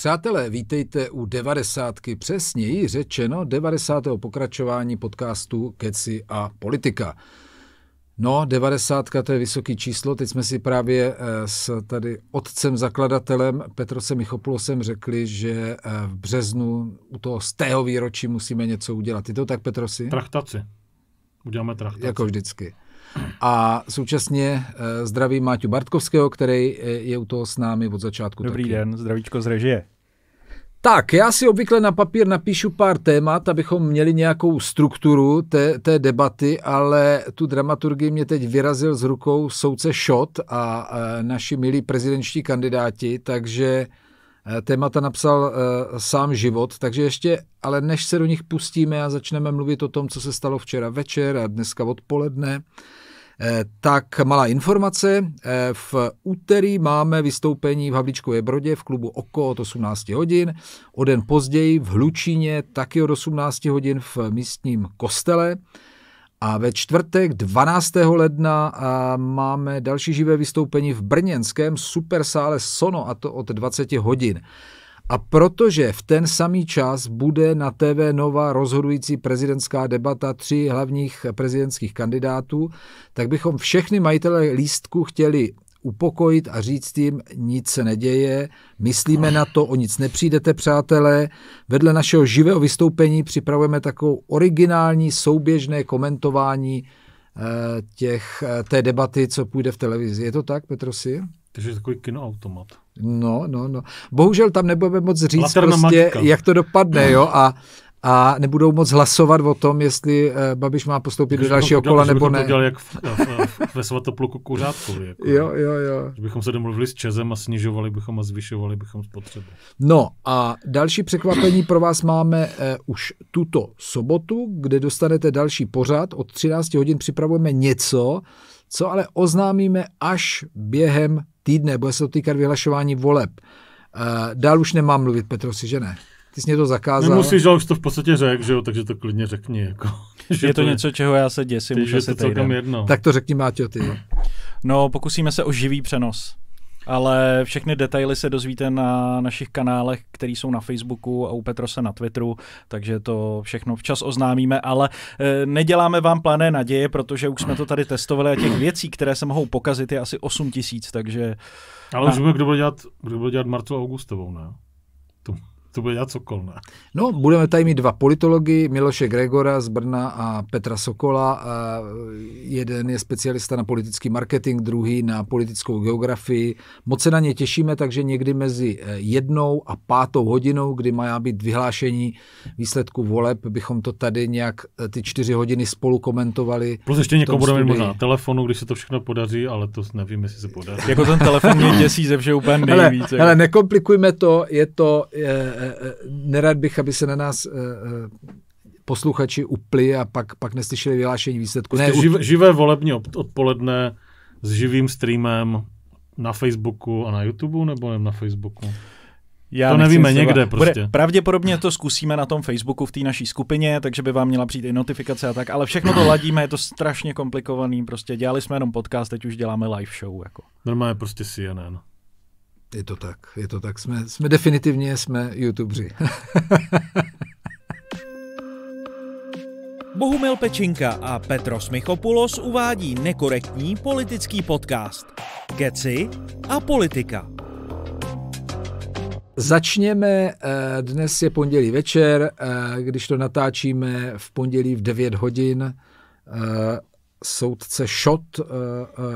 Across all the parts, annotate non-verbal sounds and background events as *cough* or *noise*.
Přátelé, vítejte u 90. přesněji řečeno 90. pokračování podcastu Keci a politika. No, 90. to je vysoký číslo. Teď jsme si právě eh, s tady otcem zakladatelem Petrosem Michopulosem řekli, že eh, v březnu u toho z tého výročí musíme něco udělat. Je to tak, Petrosi? Trachtaci. Uděláme trachtaci. Jako vždycky a současně eh, zdravím Máťu Bartkovského, který eh, je u toho s námi od začátku. Dobrý taky. den, zdravíčko z režie. Tak, já si obvykle na papír napíšu pár témat, abychom měli nějakou strukturu té, té debaty, ale tu dramaturgii mě teď vyrazil z rukou souce Šot a, eh, naši milí prezidentští kandidáti, takže témata napsal uh, sám život, takže ještě, ale než se do nich pustíme a začneme mluvit o tom, co se stalo včera večer a dneska odpoledne, tak malá informace. V úterý máme vystoupení v Havličkové Brodě v klubu Oko od 18 hodin. O den později v Hlučíně taky od 18 hodin v místním kostele. A ve čtvrtek 12. ledna máme další živé vystoupení v brněnském supersále Sono a to od 20 hodin. A protože v ten samý čas bude na TV Nova rozhodující prezidentská debata tři hlavních prezidentských kandidátů, tak bychom všechny majitele lístku chtěli upokojit a říct jim, nic se neděje, myslíme na to, o nic nepřijdete, přátelé. Vedle našeho živého vystoupení připravujeme takovou originální souběžné komentování eh, těch, eh, té debaty, co půjde v televizi. Je to tak, Petrosi? Takže takový kinoautomat. No, no, no. Bohužel tam nebudeme moc říct Laterna prostě, matka. jak to dopadne, jo, a, a nebudou moc hlasovat o tom, jestli eh, Babiš má postoupit když do dalšího kola nebo ne. To jak v, eh, eh, v, ve svatopluku kuřátku. Jako, jo, jo, jo. bychom se domluvili s Čezem a snižovali bychom a zvyšovali bychom spotřebu. No a další překvapení pro vás máme uh, už tuto sobotu, kde dostanete další pořad. Od 13 hodin připravujeme něco, co ale oznámíme až během týdne, bude se to týkat vyhlašování voleb. Eh, dál už nemám mluvit, Petrosi, že ne? Ty jsi mě to zakázal. Nemusíš, ale už to v podstatě řekl, že jo, takže to klidně řekni. Jako, *laughs* že je to, to něco, je, čeho já se děsím. Ty, už je to celkem jedno. Tak to řekni, Máťo, ty. No, pokusíme se o živý přenos. Ale všechny detaily se dozvíte na našich kanálech, které jsou na Facebooku a u Petrose na Twitteru, takže to všechno včas oznámíme, ale e, neděláme vám plané naděje, protože už jsme to tady testovali a těch věcí, které se mohou pokazit, je asi 8 tisíc, takže... Ale už víme, kdo bude dělat, kdo bude dělat Martu Augustovou, ne? to bude dělat Sokol, ne? No, budeme tady mít dva politology, Miloše Gregora z Brna a Petra Sokola. A e, jeden je specialista na politický marketing, druhý na politickou geografii. Moc se na ně těšíme, takže někdy mezi e, jednou a pátou hodinou, kdy má být vyhlášení výsledku voleb, bychom to tady nějak e, ty čtyři hodiny spolu komentovali. Plus ještě někoho budeme mít možná na telefonu, když se to všechno podaří, ale to nevím, jestli se podaří. jako ten telefon mě *laughs* děsí ze všeho úplně nejvíce. Jako. Ale, nekomplikujme to, je to... Je, Eh, eh, nerad bych, aby se na nás eh, posluchači upli a pak, pak neslyšeli vyhlášení výsledku. Prostě ne, živé, živé volební odpoledne s živým streamem na Facebooku a na YouTube, nebo jen na Facebooku? Já to nevíme slova. někde prostě. Bude, pravděpodobně to zkusíme na tom Facebooku v té naší skupině, takže by vám měla přijít i notifikace a tak, ale všechno to ladíme, je to strašně komplikovaný, prostě dělali jsme jenom podcast, teď už děláme live show. Jako. Normálně prostě CNN. Je to tak, je to tak. Jsme, jsme definitivně jsme youtubeři. *laughs* Bohumil Pečinka a Petros Michopoulos uvádí nekorektní politický podcast Keci a politika. Začněme, eh, dnes je pondělí večer, eh, když to natáčíme v pondělí v 9 hodin, eh, soudce Šot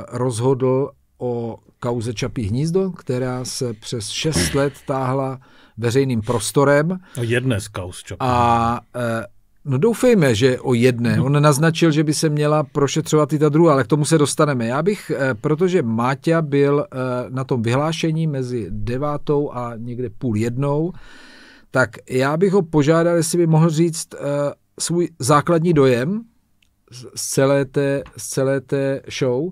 rozhodl o kauze Čapí hnízdo, která se přes 6 let táhla veřejným prostorem. O jedné z kauz Čapí. A eh, No doufejme, že o jedné. No. On naznačil, že by se měla prošetřovat i ta druhá, ale k tomu se dostaneme. Já bych, eh, protože Máťa byl eh, na tom vyhlášení mezi devátou a někde půl jednou, tak já bych ho požádal, jestli by mohl říct svůj základní dojem z celé té, z celé té show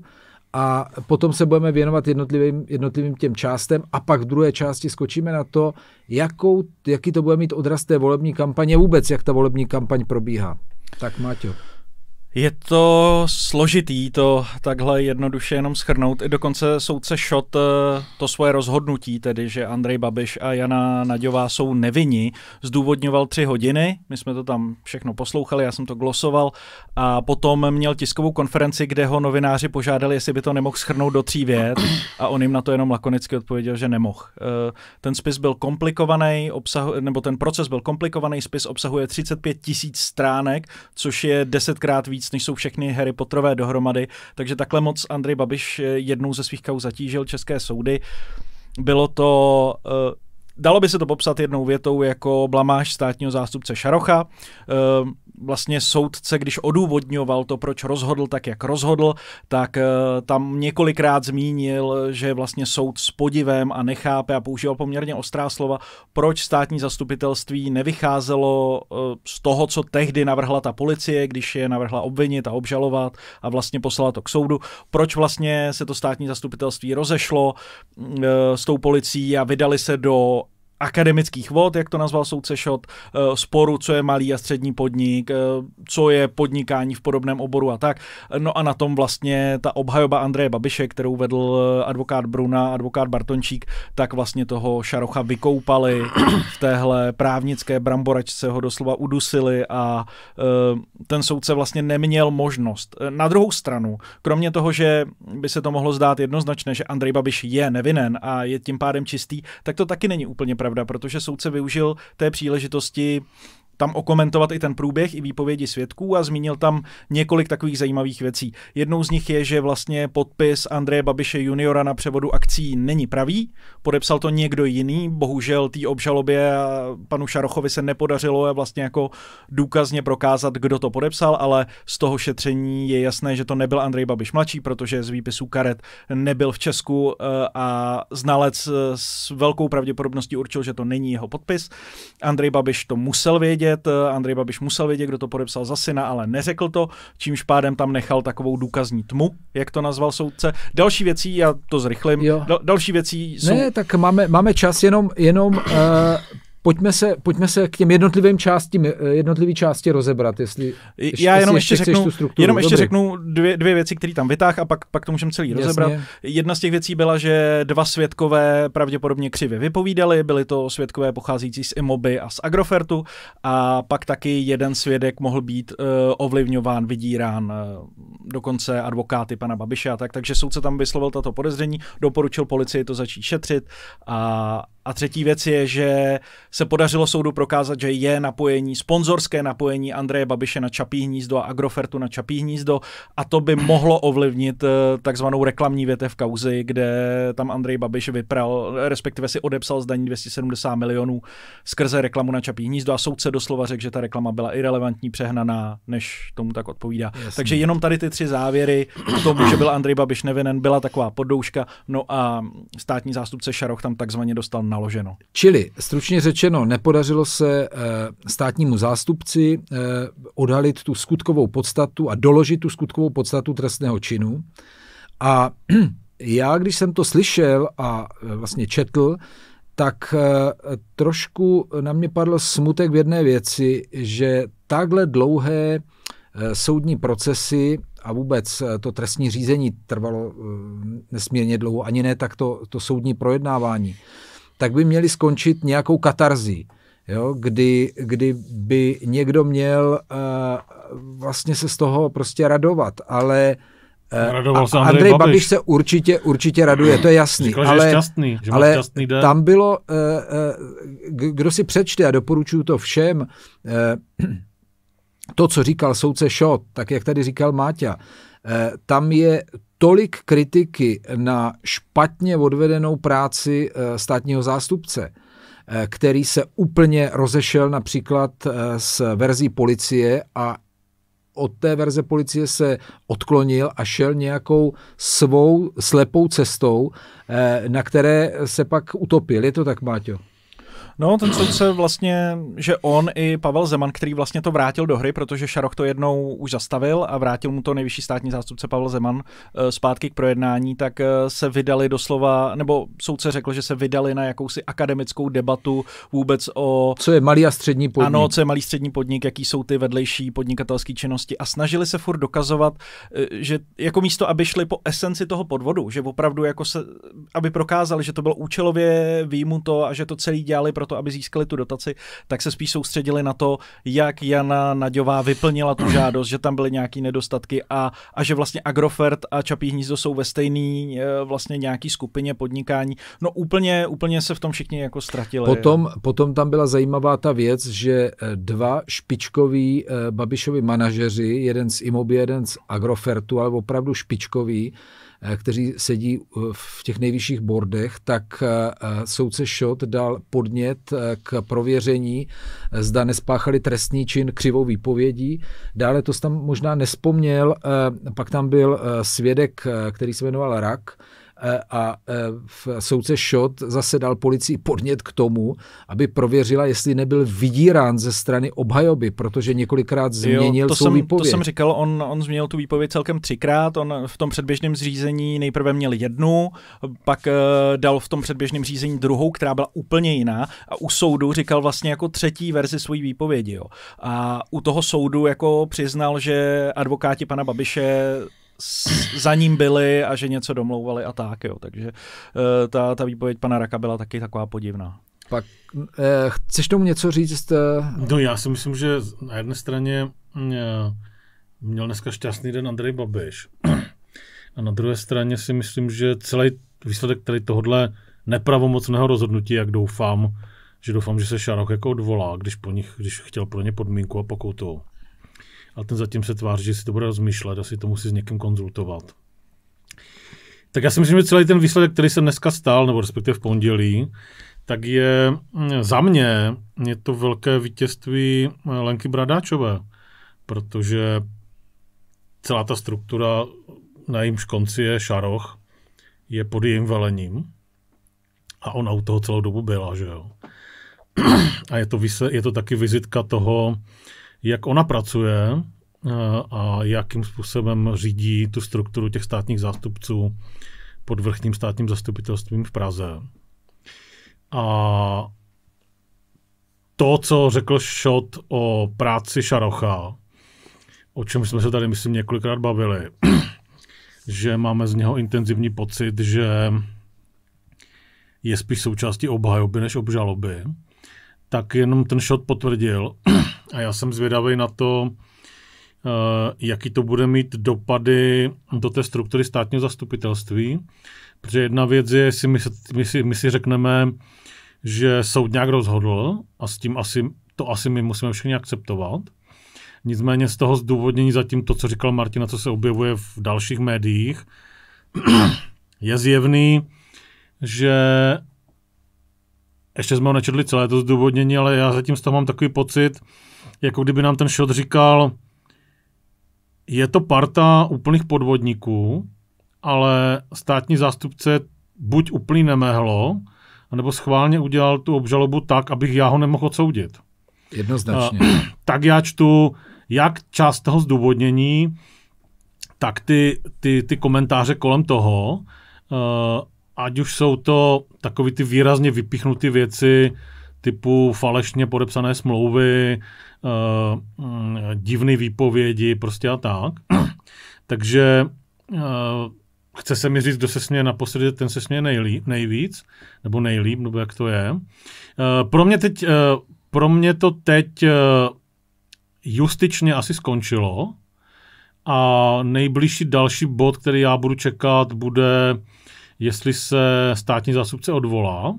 a potom se budeme věnovat jednotlivým, jednotlivým těm částem a pak v druhé části skočíme na to, jakou, jaký to bude mít odraz té volební kampaně vůbec, jak ta volební kampaň probíhá. Tak Maťo. Je to složitý to takhle jednoduše jenom schrnout. I dokonce soudce Šot eh, to svoje rozhodnutí, tedy že Andrej Babiš a Jana Naďová jsou nevinni, zdůvodňoval tři hodiny. My jsme to tam všechno poslouchali, já jsem to glosoval. A potom měl tiskovou konferenci, kde ho novináři požádali, jestli by to nemohl schrnout do tří vět. A on jim na to jenom lakonicky odpověděl, že nemohl. Eh, ten spis byl komplikovaný, obsahu, nebo ten proces byl komplikovaný, spis obsahuje 35 tisíc stránek, což je desetkrát víc víc, než jsou všechny Harry Potterové dohromady. Takže takhle moc Andrej Babiš eh, jednou ze svých kauz zatížil české soudy. Bylo to eh, Dalo by se to popsat jednou větou jako blamáž státního zástupce Šarocha. Eh, vlastně soudce, když odůvodňoval to, proč rozhodl tak, jak rozhodl, tak eh, tam několikrát zmínil, že vlastně soud s podivem a nechápe a používal poměrně ostrá slova, proč státní zastupitelství nevycházelo eh, z toho, co tehdy navrhla ta policie, když je navrhla obvinit a obžalovat a vlastně poslala to k soudu, proč vlastně se to státní zastupitelství rozešlo mm, eh, s tou policií a vydali se do akademických vod, jak to nazval soudce Šot, eh, sporu, co je malý a střední podnik, eh, co je podnikání v podobném oboru a tak. No a na tom vlastně ta obhajoba Andreje Babiše, kterou vedl eh, advokát Bruna, advokát Bartončík, tak vlastně toho Šarocha vykoupali v téhle právnické bramboračce, ho doslova udusili a ten soudce vlastně neměl možnost. Na druhou stranu, kromě toho, že by se to mohlo zdát jednoznačné, že Andrej Babiš je nevinen a je tím pádem čistý, tak to taky není úplně pravda pravda, protože soudce využil té příležitosti tam okomentovat i ten průběh, i výpovědi svědků a zmínil tam několik takových zajímavých věcí. Jednou z nich je, že vlastně podpis Andreje Babiše juniora na převodu akcí není pravý, podepsal to někdo jiný, bohužel té obžalobě panu Šarochovi se nepodařilo je vlastně jako důkazně prokázat, kdo to podepsal, ale z toho šetření je jasné, že to nebyl Andrej Babiš mladší, protože z výpisů karet nebyl v Česku eh, a znalec eh, s velkou pravděpodobností určil, že to není jeho podpis. Andrej Babiš to musel vědět, vědět, eh, Andrej Babiš musel vědět, kdo to podepsal za syna, ale neřekl to, čímž pádem tam nechal takovou důkazní tmu, jak to nazval soudce. Další věcí, já to zrychlím, jo. Dal, další věcí jsou... Ne, tak máme, máme čas jenom, jenom uh, pojďme se, pojďme se k těm jednotlivým částím, eh, jednotlivý části rozebrat, jestli Já jestli jenom ještě, ještě řeknu, tu strukturu. Jenom ještě Dobrý. řeknu dvě, dvě věci, které tam vytáh a pak, pak to můžeme celý Jasně. rozebrat. Jedna z těch věcí byla, že dva světkové pravděpodobně křivě vypovídali, byly to světkové pocházející z Imoby a z Agrofertu a pak taky jeden svědek mohl být uh, ovlivňován, vydírán uh, dokonce advokáty pana Babiše a tak, takže soudce tam vyslovil tato podezření, doporučil policii to začít šetřit a, a třetí věc je, že se podařilo soudu prokázat, že je napojení, sponzorské napojení Andreje Babiše na Čapí hnízdo a Agrofertu na Čapí hnízdo a to by mohlo ovlivnit eh, takzvanou reklamní větev kauzy, kde tam Andrej Babiš vypral, respektive si odepsal zdaní 270 milionů skrze reklamu na Čapí hnízdo a soudce doslova řekl, že ta reklama byla irrelevantní, přehnaná, než tomu tak odpovídá. Jasně. Takže jenom tady ty tři závěry k tomu, že byl Andrej Babiš nevinen, byla taková poddouška, no a státní zástupce Šaroch tam takzvaně dostal naloženo. Čili, stručně řeč řečeno, nepodařilo se eh, státnímu zástupci eh, odhalit tu skutkovou podstatu a doložit tu skutkovou podstatu trestného činu. A *clears throat* já, když jsem to slyšel a eh, vlastně četl, tak trošku na mě padl smutek v jedné věci, že takhle dlouhé soudní procesy a vůbec to trestní řízení trvalo nesmírně dlouho, ani ne tak to, to soudní projednávání tak by měly skončit nějakou katarzí, jo? Kdy, kdy by někdo měl uh, vlastně se z toho prostě radovat, ale uh, se Andrej, Andrej Babiš. Babiš se určitě určitě raduje, to je jasný. Říkal, ale, že je šťastný, že ale šťastný den. tam bylo, eh, kdo si přečte, a doporučuju to všem, *clears throat* to, co říkal soudce Šot, tak jak tady říkal Máťa, tam je tolik kritiky na špatně odvedenou práci eh, státního zástupce, eh, který se úplně rozešel například eh, s verzí policie a od té verze policie se odklonil a šel nějakou svou slepou cestou, na které se pak utopil. Je to tak, Máťo? No, ten soudce vlastně, že on i Pavel Zeman, který vlastně to vrátil do hry, protože Šaroch to jednou už zastavil a vrátil mu to nejvyšší státní zástupce Pavel Zeman eh, zpátky k projednání, tak eh, se vydali doslova, nebo soudce řekl, že se vydali na jakousi akademickou debatu vůbec o... Co je malý a střední podnik. Ano, co je malý střední podnik, jaký jsou ty vedlejší podnikatelské činnosti a snažili se furt dokazovat, eh, že jako místo, aby šli po esenci toho podvodu, že opravdu jako se, aby prokázali, že to bylo účelově výjimuto a že to celý dělali pro to, aby získali tu dotaci, tak se spíš soustředili na to, jak Jana Naďová vyplnila tu žádost, že tam byly nějaké nedostatky a, a že vlastně Agrofert a Čapí hnízdo jsou ve stejný e, vlastně nějaký skupině podnikání. No úplně, úplně se v tom všichni jako ztratili. Potom, potom tam byla zajímavá ta věc, že e, dva špičkoví e, Babišovi manažeři, jeden z Imobi, jeden z Agrofertu, ale opravdu špičkový, Eh, kteří sedí eh, v těch nejvyšších bordech, tak eh, soudce Šot dal podnět k prověření, zda nespáchali trestný čin křivou výpovědí. Dále to tam možná nespomněl, pak tam byl svědek, který se jmenoval Rak, E, a e, v soudce Šot zase dal policii podnět k tomu, aby prověřila, jestli nebyl vydírán ze strany obhajoby, protože několikrát změnil jo, to svou jsem, výpověď. To jsem říkal, on, on změnil tu výpověď celkem třikrát, on v tom předběžném zřízení nejprve měl jednu, pak e, dal v tom předběžném řízení druhou, která byla úplně jiná a u soudu říkal vlastně jako třetí verzi svojí výpovědi. Jo. A u toho soudu jako přiznal, že advokáti pana Babiše za ním byli a že něco domlouvali a tak, jo. Takže uh, ta, ta výpověď pana Raka byla taky taková podivná. Pak, eh, chceš tomu něco říct? Eh? No já si myslím, že na jedné straně mm, eh, měl dneska šťastný den Andrej Babiš. *clears throat* A na druhé straně si myslím, že celý výsledek tady tohohle nepravomocného rozhodnutí, jak doufám, že doufám, že se Šarok jako odvolá, když po nich, když chtěl pro ně podmínku a pokutu ale ten zatím se tváří, že si to bude rozmýšlet, asi to musí s někým konzultovat. Tak já si myslím, že celý ten výsledek, který se dneska stal, nebo respektive v pondělí, tak je mm, za mě je to velké vítězství eh, Lenky Bradáčové, protože celá ta struktura, na jejím konci je Šaroch, je pod jejím velením a ona u toho celou dobu byla, že jo. *clears throat* A je to, je to taky vizitka toho, jak ona pracuje eh, a jakým způsobem řídí tu strukturu těch státních zástupců pod vrchním státním zastupitelstvím v Praze. A to, co řekl Šot o práci Šarocha, o čem jsme se tady, myslím, několikrát bavili, *clears throat* že máme z něho intenzivní pocit, že je spíš součástí obhajoby než obžaloby, tak jenom ten shot potvrdil. *clears throat* A já jsem zvědavý na to, eh, jaký to bude mít dopady do té struktury státního zastupitelství. Protože jedna věc je, jestli my, si my, si, my si řekneme, že soud nějak rozhodl a s tím asi, to asi my musíme všichni akceptovat. Nicméně z toho zdůvodnění zatím to, co říkal Martina, co se objevuje v dalších médiích, *clears throat* je zjevný, že ještě jsme ho nečetli celé to zdůvodnění, ale já zatím z toho mám takový pocit, jako kdyby nám ten shot říkal, je to parta úplných podvodníků, ale státní zástupce buď úplný nemehlo, anebo schválně udělal tu obžalobu tak, abych já ho nemohl odsoudit. Jednoznačně. A, *clears throat* tak já čtu jak část toho zdůvodnění, tak ty, ty, ty komentáře kolem toho ať už jsou to takový ty výrazně vypichnuté věci, typu falešně podepsané smlouvy, uh, divné výpovědi, prostě a tak. *clears throat* Takže uh, chce se mi říct, kdo se směje naposledy, ten se směje nejlíp, nejvíc, nebo nejlíp, nebo jak to je. Uh, pro mě teď, uh, pro mě to teď uh, justičně asi skončilo a nejbližší další bod, který já budu čekat, bude uh, jestli se státní zásupce odvolá.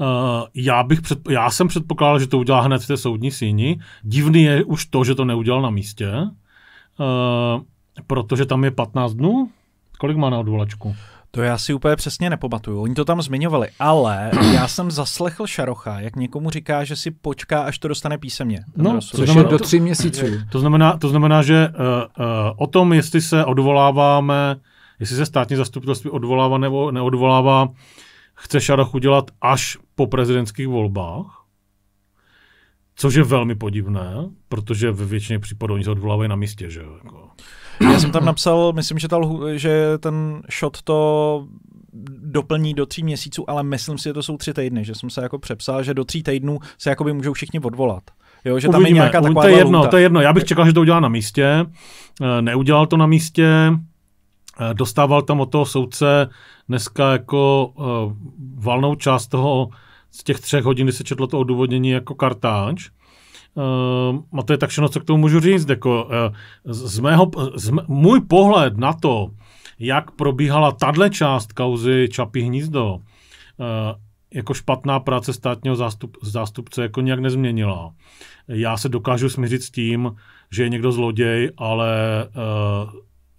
Eh, já, bych před, já jsem předpokládal, že to udělá hned v té soudní síni. Divný je už to, že to neudělal na místě, eh, protože tam je 15 dnů. Kolik má na odvolačku? To já si úplně přesně nepamatuju. Oni to tam zmiňovali, ale *clears throat* já jsem zaslechl Šarocha, jak někomu říká, že si počká, až to dostane písemně. No, to znamená, do tří měsíců. To znamená, to znamená že uh, uh, o tom, jestli se odvoláváme jestli se státní zastupitelství odvolává nebo neodvolává, chce Šarach udělat až po prezidentských volbách, Což je velmi podivné, protože ve většině případů oni se odvolávají na místě, že jako. Já jsem tam napsal, myslím, že, ta lhu, že ten shot to doplní do tří měsíců, ale myslím si, že to jsou tři týdny, že jsem se jako přepsal, že do tří týdnů se jako by můžou všichni odvolat. Jo, že tam je nějaká taková to je jedno, to je jedno. Já bych čekal, že to udělá na místě. E, neudělal to na místě. Eh, dostával tam od toho soudce dneska jako eh, valnou část toho, z těch třech hodin, kdy se četlo to odůvodnění jako kartáč. Uh, a to je tak všechno, co k tomu můžu říct. Jako, uh, z mého, z m- můj pohled na to, jak probíhala tahle část kauzy Čapí hnízdo, uh, jako špatná práce státního zástup, zástupce jako nějak nezměnila. Já se dokážu smířit s tím, že je někdo zloděj, ale uh,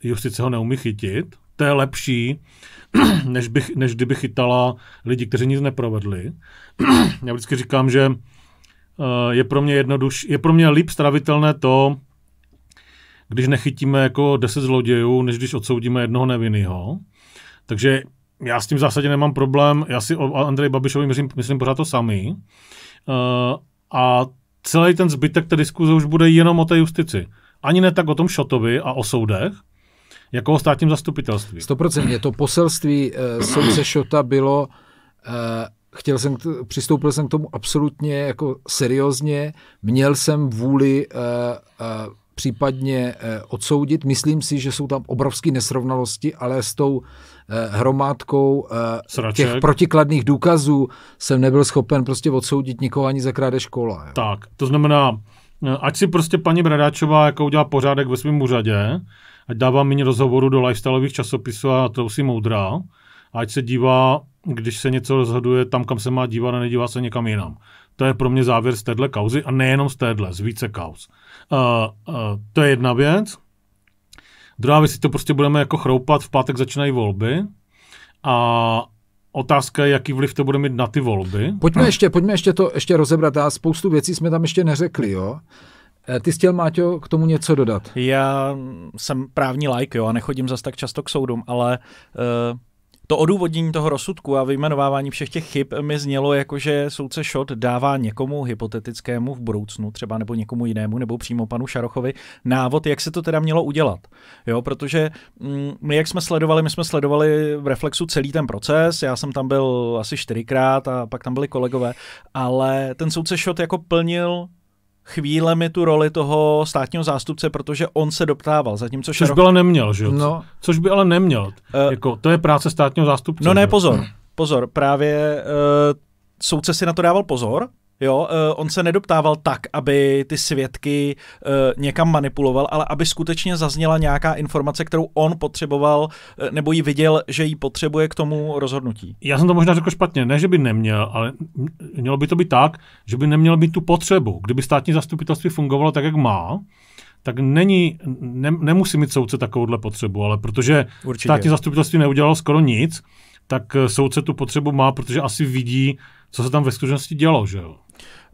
justice ho neumí chytit. To je lepší, *clears throat* než, bych, než kdyby chytala lidi, kteří nic neprovedli. *clears throat* Já vždycky říkám, že eh, je pro mě jednoduš, je pro mě líp stravitelné to, když nechytíme jako deset zlodějů, než když odsoudíme jednoho nevinného. Takže já s tím v zásadě nemám problém. Já si o Andrej Babišovi myslím, myslím pořád to samý. Uh, a celý ten zbytek té diskuze už bude jenom o té justici. Ani ne tak o tom šotovi a o soudech, jako o státním zastupitelství. 100% to poselství uh, soudce Šota bylo, uh, chtěl jsem, t- přistoupil jsem k tomu absolutně jako seriózně, měl jsem vůli uh, uh, případně eh, odsoudit. Myslím si, že jsou tam obrovské nesrovnalosti, ale s tou eh, hromádkou eh, těch protikladných důkazů jsem nebyl schopen prostě odsoudit nikoho ani za krádež škola. Jo. Tak, to znamená, ať si prostě paní Bradáčová jako udělá pořádek ve svém úřadě, ať dává méně rozhovoru do lifestyleových časopisů a to si moudrá, ať se dívá, když se něco rozhoduje, tam, kam se má dívat a nedívá se někam jinam. To je pro mě závěr z téhle kauzy a nejenom z téhle, z více kauz. Uh, uh, to je jedna věc. Druhá věc, to prostě budeme jako chroupat, v pátek začínají volby a Otázka je, jaký vliv to bude mít na ty volby. Pojďme ještě, pojďme ještě to ještě rozebrat. A spoustu věcí jsme tam ještě neřekli, jo. Eh, ty jsi chtěl, Máťo, k tomu něco dodat? Já jsem právní like, jo, a nechodím zas tak často k soudům, ale uh, to odůvodnění toho rozsudku a vyjmenovávání všech těch chyb mi znělo jako, že soudce Šot dává někomu hypotetickému v budoucnu, třeba nebo někomu jinému, nebo přímo panu Šarochovi, návod, jak se to teda mělo udělat. Jo, protože mm, my, jak jsme sledovali, my jsme sledovali v Reflexu celý ten proces, já jsem tam byl asi čtyřikrát a pak tam byli kolegové, ale ten soudce Šot jako plnil chvílemi tu roli toho státního zástupce, protože on se doptával, zatímco Šarok... Což by ale neměl, že jo? No. Což by ale neměl. Uh, jako, to je práce státního zástupce. No ne, pozor. Pozor, právě uh, soudce si na to dával pozor, Jo, eh, on se nedoptával tak, aby ty svědky eh, někam manipuloval, ale aby skutečně zazněla nějaká informace, kterou on potřeboval eh, nebo ji viděl, že ji potřebuje k tomu rozhodnutí. Já jsem to možná řekl špatně, ne, že by neměl, ale mělo by to být tak, že by neměl být tu potřebu. Kdyby státní zastupitelství fungovalo tak, jak má, tak není, ne, nemusí mít soudce takovouhle potřebu, ale protože Určitě. státní zastupitelství neudělalo skoro nic, tak soudce tu potřebu má, protože asi vidí, co se tam ve skutečnosti dělo, že jo?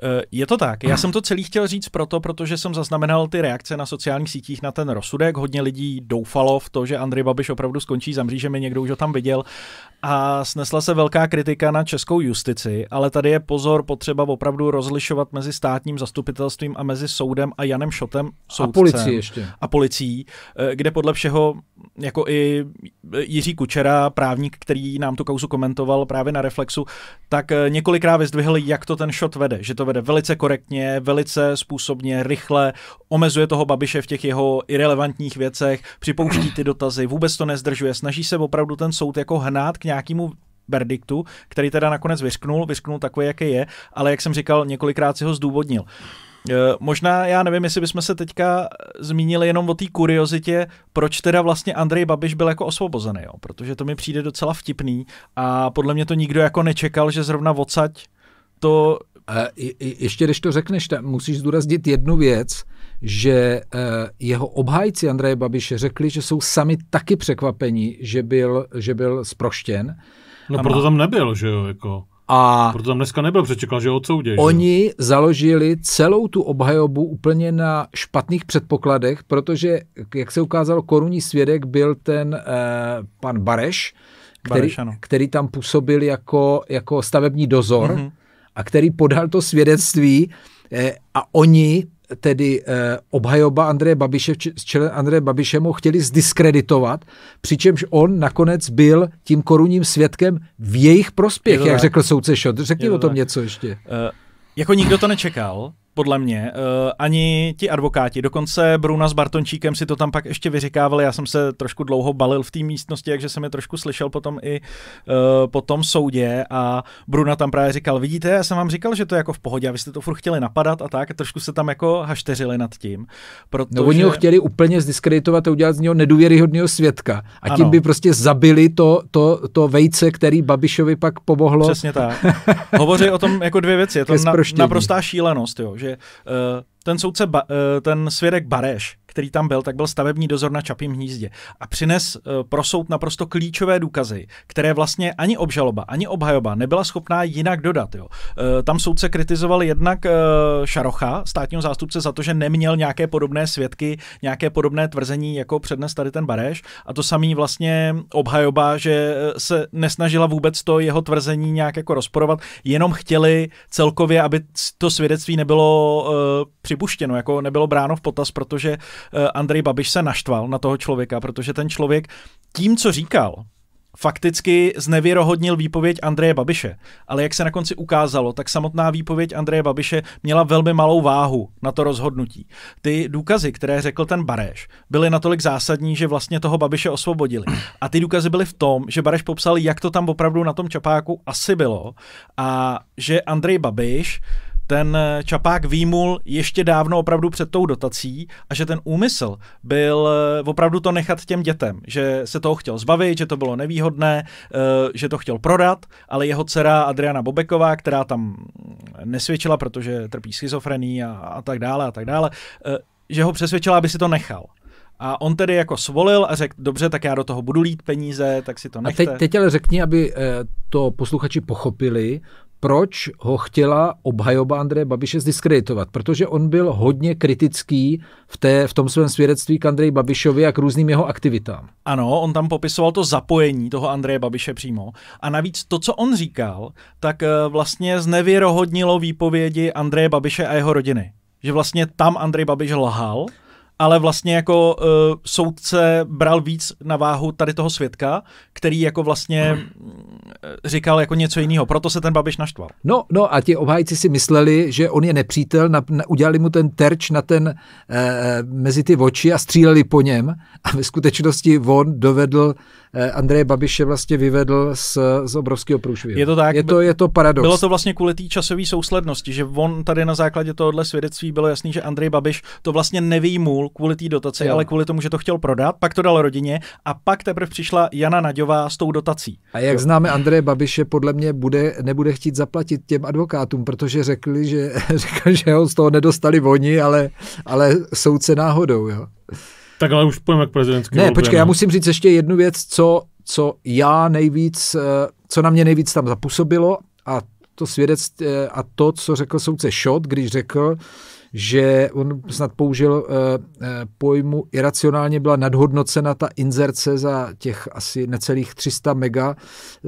Eh, je to tak. Já jsem to celý chtěl říct proto, protože jsem zaznamenal ty reakce na sociálních sítích na ten rozsudek. Hodně lidí doufalo v to, že Andrej Babiš opravdu skončí za mřížemi, někdo už ho tam viděl. A snesla se velká kritika na českou justici, ale tady je pozor potřeba opravdu rozlišovat mezi státním zastupitelstvím a mezi soudem a Janem Šotem, soudcem. A policií ještě. A policií, eh, kde podle všeho jako i Jiří Kučera, právník, který nám tu kauzu komentoval právě na Reflexu, tak eh, několikrát vyzdvihl, jak to ten shot vede. Že to vede velice korektně, velice způsobně, rychle, omezuje toho Babiše v těch jeho irrelevantních věcech, připouští ty dotazy, vůbec to nezdržuje, snaží se opravdu ten soud jako hnát k nějakému verdiktu, který teda nakonec vyřknul, vyřknul takový, jaký je, ale jak jsem říkal, několikrát si ho zdůvodnil. Eh, možná, já nevím, jestli bychom se teďka zmínili jenom o té kuriozitě, proč teda vlastně Andrej Babiš byl jako osvobozený, jo? protože to mi přijde docela vtipný a podle mě to nikdo jako nečekal, že zrovna odsaď to... Je, ještě když to řekneš, tam musíš zdůraznit jednu věc, že eh, jeho obhájci Andreje Babiše řekli, že jsou sami taky překvapeni, že byl, že byl sproštěn. No proto tam nebyl, že jo, jako... A Proto tam dneska nebyl, přečekal, že odsouděj. Oni že? založili celou tu obhajobu úplně na špatných předpokladech, protože, jak se ukázalo, korunní svědek byl ten eh, pan Bareš, který, Bareš, ano. který tam působil jako, jako stavební dozor mm-hmm. a který podal to svědectví eh, a oni tedy eh, obhajoba Andreje Babiše s čelem Andreje Babiše mu chtěli zdiskreditovat, přičemž on nakonec byl tím korunním svědkem v jejich prospěch, jak tak. řekl soudce Šot. Řekni o tom tak. něco ještě. Uh, jako nikdo to nečekal, podle mě. Uh, ani ti advokáti, dokonce Bruna s Bartončíkem si to tam pak ještě vyřikávali, já jsem se trošku dlouho balil v té místnosti, takže jsem je trošku slyšel potom i uh, po tom soudě a Bruna tam právě říkal, vidíte, já jsem vám říkal, že to je jako v pohodě a vy jste to furt chtěli napadat a tak, a trošku se tam jako hašteřili nad tím. Protože... No oni ho chtěli úplně zdiskreditovat a udělat z něho nedůvěryhodného svědka a tím ano. by prostě zabili to, to, to vejce, který Babišovi pak pomohlo. Přesně tak. Hovoří o tom jako dvě věci. Je to na, naprostá šílenost, jo, že že eh, ten soudce, ba, eh, ten svědek Bareš, který tam byl, tak byl stavební dozor na Čapím hnízdě a přines eh, pro soud naprosto klíčové důkazy, které vlastně ani obžaloba, ani obhajoba nebyla schopná jinak dodat. Jo. Eh, tam soudce kritizoval jednak eh, Šarocha, státního zástupce, za to, že neměl nějaké podobné svědky, nějaké podobné tvrzení, jako přednes tady ten Bareš a to samý vlastně obhajoba, že se nesnažila vůbec to jeho tvrzení nějak jako rozporovat, jenom chtěli celkově, aby to svědectví nebylo připuštěno, jako nebylo bráno v potaz, protože Eh, Andrej Babiš se naštval na toho člověka, protože ten člověk tím, co říkal, fakticky znevěrohodnil výpověď Andreje Babiše. Ale jak se na konci ukázalo, tak samotná výpověď Andreje Babiše měla velmi malou váhu na to rozhodnutí. Ty důkazy, které řekl ten Bareš, byly natolik zásadní, že vlastně toho Babiše osvobodili. A ty důkazy byly v tom, že Bareš popsal, jak to tam opravdu na tom čapáku asi bylo a že Andrej Babiš ten eh, Čapák výmul ještě dávno opravdu před tou dotací a že ten úmysl byl eh, opravdu to nechat těm dětem, že se toho chtěl zbavit, že to bylo nevýhodné, eh, že to chtěl prodat, ale jeho dcera Adriana Bobeková, která tam nesvědčila, protože trpí schizofrení a, a tak dále a tak dále, že ho přesvědčila, aby si to nechal. A on tedy jako svolil a řekl, dobře, tak já do toho budu lít peníze, tak si to nechte. A teď, teď ale řekni, aby to posluchači pochopili, proč ho chtěla obhajoba Andreje Babiše zdiskreditovat, protože on byl hodně kritický v, té, v tom svém svědectví k Andreji Babišovi a k různým jeho aktivitám. Ano, on tam popisoval to zapojení toho Andreje Babiše přímo. A navíc to, co on říkal, tak eh, vlastně znevěrohodnilo výpovědi Andreje Babiše a jeho rodiny. Že vlastně tam Andrej Babiš lhal, ale vlastně jako uh, soudce bral víc na váhu tady toho svědka, který jako vlastně hmm *clears throat* říkal jako něco jiného, proto se ten Babiš naštval. No, no a ti obhájci si mysleli, že on je nepřítel, na, na, udělali mu ten terč na ten, e, mezi ty oči a stříleli po něm a ve skutečnosti on dovedl Andrej eh, Andreje Babiše vlastně vyvedl z, z obrovského průšvihu. Je to tak? Je to, je to paradox. Bylo to vlastně kvůli té časové souslednosti, že on tady na základě tohohle svědectví bylo jasný, že Andrej Babiš to vlastně nevýmul kvůli té dotaci, jo. ale kvůli tomu, že to chtěl prodat, pak to dal rodině a pak teprve přišla Jana Naďová s tou dotací. A jak jo. známe Andrej Andreje Babiše podle mě bude, nebude chtít zaplatit těm advokátům, protože řekli, že, *laughs* řekl, že ho z toho nedostali oni, ale, ale soudce náhodou. Jo. Tak ale už půjdeme k prezidentské Ne, volbě, počkej, ne? já no. musím říct ještě jednu věc, co, co já nejvíc, eh, co na mě nejvíc tam zapůsobilo a to svědectví eh, a to, co řekl soudce Šot, když řekl, že on snad použil eh, eh, pojmu iracionálně byla nadhodnocena ta inzerce za těch asi necelých 300 mega,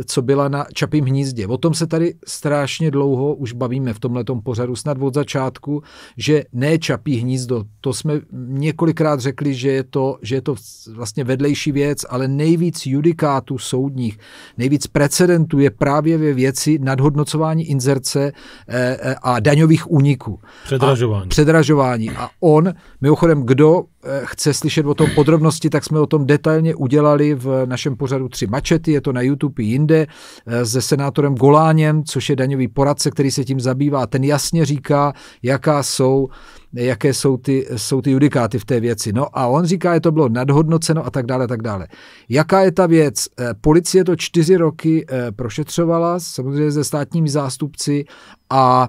co byla na Čapím hnízdě. O tom se tady strašně dlouho už bavíme v tomhletom pořadu, snad od začátku, že ne Čapí hnízdo, to jsme několikrát řekli, že je to, že je to vlastně vedlejší věc, ale nejvíc judikátů soudních, nejvíc precedentů je právě ve věci nadhodnocování inzerce eh, a daňových úniků. Předražování předražování. A on, mimochodem, kdo eh, chce slyšet o tom podrobnosti, tak jsme o tom detailně udělali v našem pořadu Tři mačety, je to na YouTube i jinde, eh, se senátorem Goláněm, což je daňový poradce, který se tím zabývá. Ten jasně říká, jaká jsou jaké jsou ty, jsou ty judikáty v té věci. No a on říká, že to bylo nadhodnoceno a tak dále, a tak dále. Jaká je ta věc? Eh, policie to čtyři roky prošetřovala, samozřejmě se státními zástupci a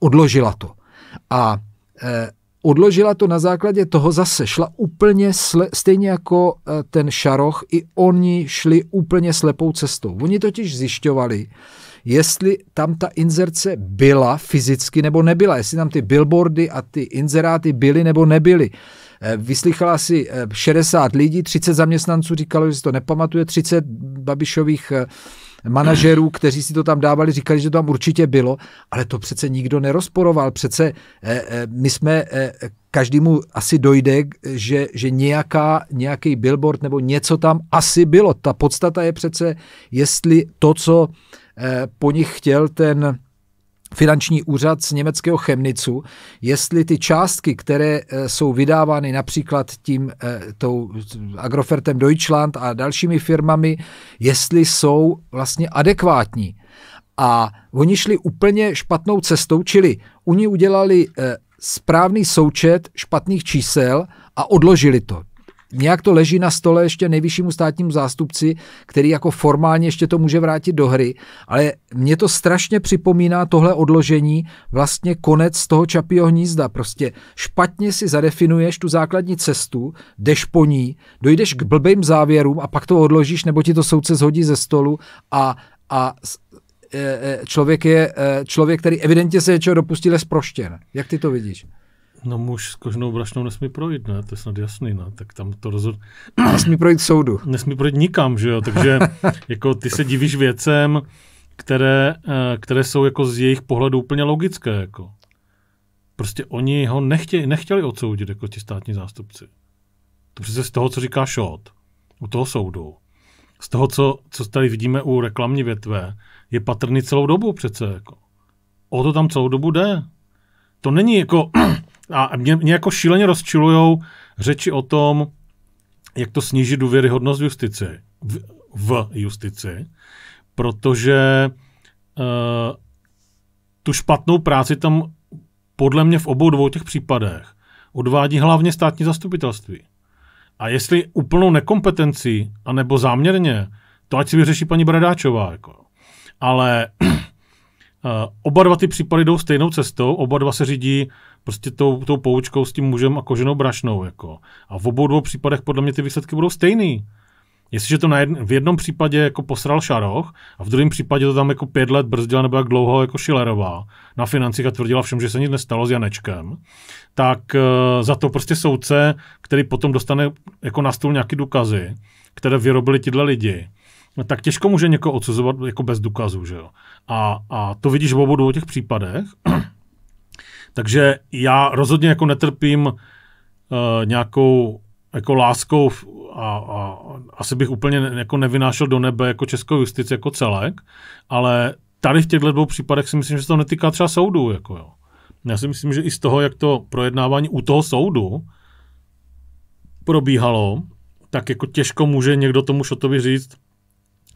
odložila to. A e, odložila to na základě toho zase, šla úplně sle, stejně jako e, ten šaroch, i oni šli úplně slepou cestou. Oni totiž zjišťovali, jestli tam ta inzerce byla fyzicky nebo nebyla, jestli tam ty billboardy a ty inzeráty byly nebo nebyly. E, vyslychala si 60 e, lidí, 30 zaměstnanců říkalo, že si to nepamatuje, 30 babišových e, manažerů, kteří si to tam dávali, říkali, že to tam určitě bylo, ale to přece nikdo nerozporoval. Přece eh, eh, my jsme eh, každému asi dojde, že, že nějaká, nějaký billboard nebo něco tam asi bylo. Ta podstata je přece, jestli to, co po nich chtěl ten finanční úřad z německého Chemnicu, jestli ty částky, které eh, jsou vydávány například tím eh, tou Agrofertem Deutschland a dalšími firmami, jestli jsou vlastně adekvátní. A oni šli úplně špatnou cestou, čili oni udělali eh, správný součet špatných čísel a odložili to nějak to leží na stole ještě nejvyššímu státnímu zástupci, který jako formálně ještě to může vrátit do hry, ale mě to strašně připomíná tohle odložení vlastně konec toho čapího hnízda. Prostě špatně si zadefinuješ tu základní cestu, jdeš po ní, dojdeš k blbým závěrům a pak to odložíš, nebo ti to soudce zhodí ze stolu a, a e, e, člověk je e, člověk, který evidentně se něčeho dopustil, je zproštěn. Jak ty to vidíš? No muž s kožnou brašnou nesmí projít, ne? To je snad jasný, ne? No. Tak tam to rozhod... *clears throat* Nesmí projít soudu. Nesmí projít nikam, že jo? Takže *laughs* jako ty se divíš věcem, které, eh, které jsou jako z jejich pohledu úplně logické, jako. Prostě oni ho nechtěli, nechtěli odsoudit, jako ti státní zástupci. To přece z toho, co říká Šot, u toho soudu. Z toho, co, co tady vidíme u reklamní větve, je patrný celou dobu přece, jako. O to tam celou dobu jde. To není jako a mě, mě jako šíleně rozčilujou řeči o tom, jak to sníží důvěryhodnost justici, v, v justici, protože uh, tu špatnou práci tam podle mě v obou dvou těch případech odvádí hlavně státní zastupitelství. A jestli úplnou nekompetenci, anebo záměrně, to ať si vyřeší paní Bradáčová. Jako. Ale *clears throat* eh, oba dva ty případy jdou stejnou cestou, oba dva se řídí prostě tou, tou poučkou s tím mužem a koženou brašnou. Jako. A v obou dvou případech podle mě ty výsledky budou stejný. Jestliže to na jedn, v jednom případě jako posral Šaroch a v druhém případě to tam jako pět let brzdila nebo jak dlouho jako Šilerová na financích a tvrdila všem, že se nic nestalo s Janečkem, tak e, za to prostě soudce, který potom dostane jako na stůl nějaký důkazy, které vyrobili tyhle lidi, tak těžko může někoho odsuzovat jako bez důkazů, že jo. A, a to vidíš v obou dvou těch případech, takže já rozhodně jako netrpím uh, nějakou jako láskou a, a asi bych úplně ne, jako nevynášel do nebe jako českou justici jako celek, ale tady v těchto dvou případech si myslím, že se to netýká třeba soudu. Jako jo. Já si myslím, že i z toho, jak to projednávání u toho soudu probíhalo, tak jako těžko může někdo tomu šotovi říct,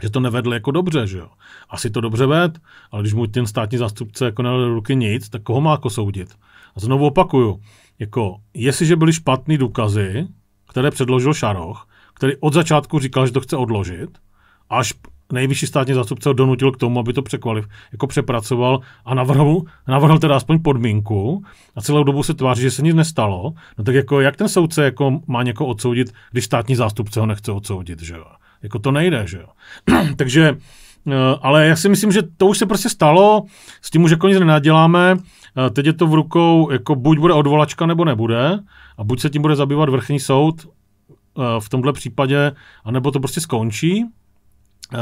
že to nevedl jako dobře, že jo. Asi to dobře ved, ale když mu ten státní zástupce jako nedal do ruky nic, tak koho má jako soudit? A znovu opakuju, jako, jestliže byly špatné důkazy, které předložil Šaroch, který od začátku říkal, že to chce odložit, až nejvyšší státní zástupce ho donutil k tomu, aby to překvalif, jako přepracoval a navrhl, navrhl teda aspoň podmínku a celou dobu se tváří, že se nic nestalo, no tak jako jak ten soudce jako má někoho odsoudit, když státní zástupce ho nechce odsoudit, že jo? Jako to nejde, že jo. *clears throat* Takže, eh, ale já si myslím, že to už se prostě stalo, s tím už jako nic nenaděláme, eh, teď je to v rukou, jako buď bude odvolačka, nebo nebude, a buď se tím bude zabývat vrchní soud, eh, v tomhle případě, anebo to prostě skončí, Uh,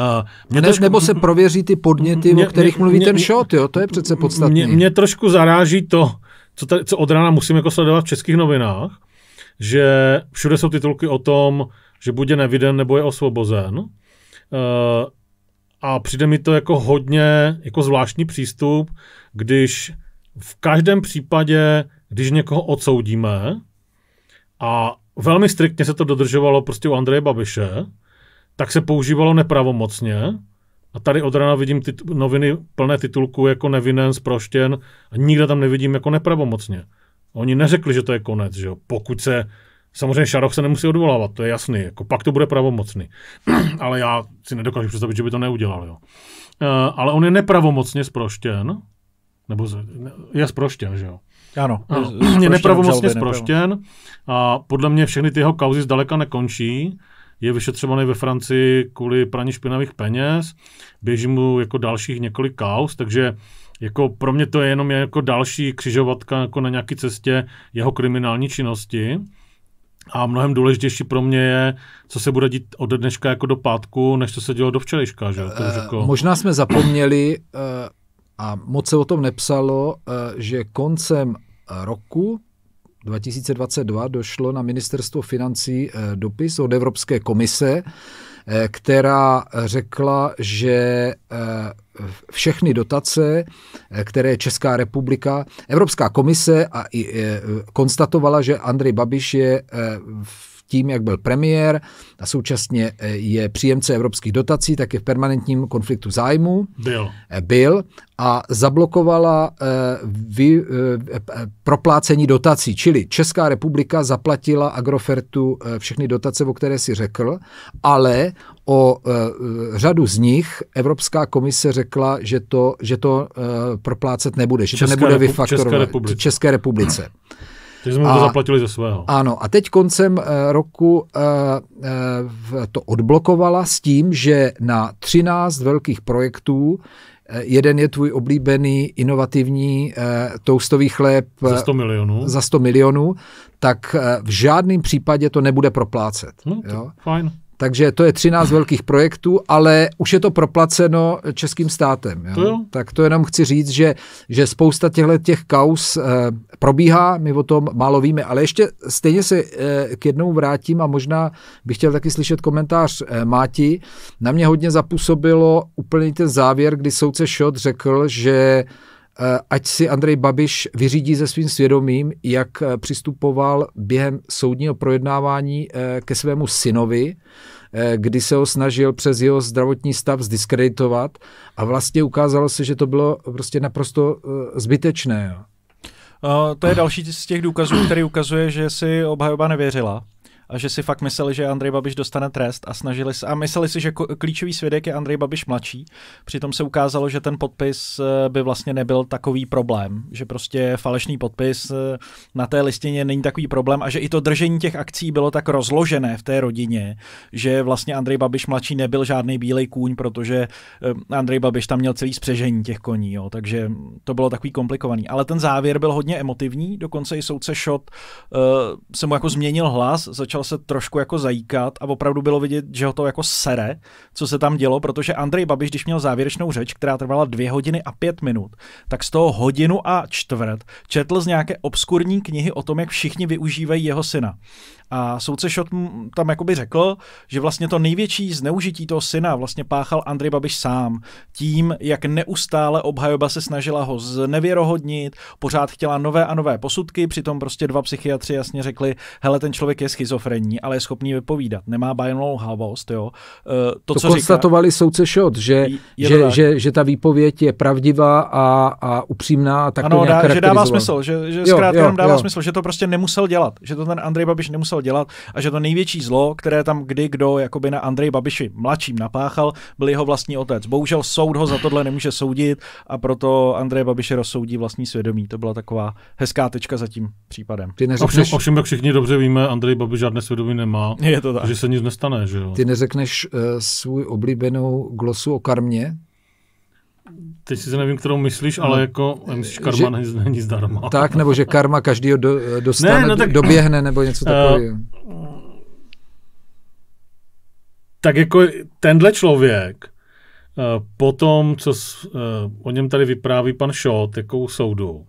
mě ne, trošku, nebo se prověří ty podněty, mě, o kterých mě, mluví mě, ten shot, jo? to je přece podstatné. Mě, mě trošku zaráží to, co, tady, co od rána musím jako sledovat v českých novinách, že všude jsou titulky o tom, že buď je neviden, nebo je osvobozen. Uh, a přijde mi to jako hodně jako zvláštní přístup, když v každém případě, když někoho odsoudíme, a velmi striktně se to dodržovalo prostě u Andreje Babiše, tak se používalo nepravomocně. A tady od rána vidím ty noviny plné titulku jako nevinen, zproštěn a nikde tam nevidím jako nepravomocně. Oni neřekli, že to je konec, že jo? Pokud se Samozřejmě Šaroch se nemusí odvolávat, to je jasný, jako pak to bude pravomocný. *clears throat* ale já si nedokážu představit, že by to neudělal. Jo. E, ale on je nepravomocně sproštěn, nebo z, ne, je sproštěn, že jo? Ano. ano. je *clears throat* nepravomocně zproštěn. sproštěn a podle mě všechny ty jeho kauzy zdaleka nekončí. Je vyšetřovaný ve Francii kvůli praní špinavých peněz, běží mu jako dalších několik kauz, takže jako pro mě to je jenom jako další křižovatka jako na nějaké cestě jeho kriminální činnosti. A mnohem důležitější pro mě je, co se bude dít od dneška jako do pátku, než co se dělo do včerejška. Že? To eh, řekl. Možná jsme zapomněli, eh, a moc se o tom nepsalo, eh, že koncem roku 2022 došlo na ministerstvo financí dopis od Evropské komise, Eh, která řekla, že eh, všechny dotace, eh, které Česká republika, Evropská komise a i konstatovala, že Andrej Babiš je v tím, jak byl premiér a současně eh, je příjemce evropských dotací, tak je v permanentním konfliktu zájmu. Byl. Eh, byl a zablokovala eh, vy, proplácení dotací. Čili Česká republika zaplatila Agrofertu všechny dotace, o které si řekl, ale o řadu z nich Evropská komise řekla, že to, že to proplácet nebude, že České to nebude vyfaktorovat České republice. České republice. Takže jsme a, to zaplatili ze svého. Ano, a teď koncem eh, roku eh, eh, to odblokovala s tím, že na 13 velkých projektů Jeden je tvůj oblíbený inovativní eh, toustový chléb za 100 milionů. Za 100 milionů, tak v žádném případě to nebude proplácet. No, jo? Fajn. Takže to je 13 velkých projektů, ale už je to proplaceno českým státem. Jo? To jo. Tak to jenom chci říct, že, že spousta těchto těch kaus e, probíhá, my o tom málo víme, ale ještě stejně se e, k jednou vrátím a možná bych chtěl taky slyšet komentář e, Máti. Na mě hodně zapůsobilo úplně ten závěr, kdy soudce Šot řekl, že Eh, ať si Andrej Babiš vyřídí ze svým svědomím, jak eh, přistupoval během soudního projednávání eh, ke svému synovi, kdy se ho snažil přes jeho zdravotní stav zdiskreditovat a vlastně ukázalo se, že to bylo prostě naprosto zbytečné. To je další z těch důkazů, který ukazuje, že si obhajoba nevěřila a že si fakt mysleli, že Andrej Babiš dostane trest a snažili se, a mysleli si, že klíčový svědek je Andrej Babiš mladší. Přitom se ukázalo, že ten podpis eh, by vlastně nebyl takový problém, že prostě falešný podpis eh, na té listině není takový problém a že i to držení těch akcí bylo tak rozložené v té rodině, že vlastně Andrej Babiš mladší nebyl žádný bílej kůň, protože eh, Andrej Babiš tam měl celý spřežení těch koní, jo, takže to bylo takový komplikovaný. Ale ten závěr byl hodně emotivní, dokonce i soudce Šot se mu jako změnil hlas, začal začal se trošku jako zajíkat a opravdu bylo vidět, že ho to jako sere, co se tam dělo, protože Andrej Babiš, když měl závěrečnou řeč, která trvala dvě hodiny a pět minut, tak z toho hodinu a čtvrt četl z nějaké obskurní knihy o tom, jak všichni využívají jeho syna. A soudce Šot tam jakoby řekl, že vlastně to největší zneužití toho syna vlastně páchal Andrej Babiš sám. Tím, jak neustále obhajoba se snažila ho znevěrohodnit, pořád chtěla nové a nové posudky, přitom prostě dva psychiatři jasně řekli, hele, ten člověk je schizofrenní, ale je schopný vypovídat, nemá bajnou havost, jo. E, to, to co konstatovali říká, soudce Šot, že, že, že, že, ta výpověď je pravdivá a, a upřímná a tak ano, to nějak dá, že dává smysl, že, že jo, jo, dává jo. smysl, že to prostě nemusel dělat, že to ten Andrej Babiš nemusel musel dělat a že to největší zlo, které tam kdy kdo jakoby na Andrej Babiši mladším napáchal, byl jeho vlastní otec. Bohužel soud ho za tohle nemůže soudit a proto Andrej Babiše rozsoudí vlastní svědomí. To byla taková hezká tečka za tím případem. Ty neřekneš... ovšem, ovšem, jak všichni dobře víme, Andrej Babiš žádné svědomí nemá, Je to tak. že se nic nestane. Že jo? Ty neřekneš uh, svůj oblíbenou glosu o karmě? Teď si nevím, kterou myslíš, ale no. jako myslíš, karma že, není zdarma. Tak, nebo že karma každýho do, dostane, ne, no tak, doběhne, nebo něco eh, takového. Uh, tak jako tenhle člověk, uh, po tom, co s, uh, o něm tady vypráví pan Šot, jako u soudu, uh,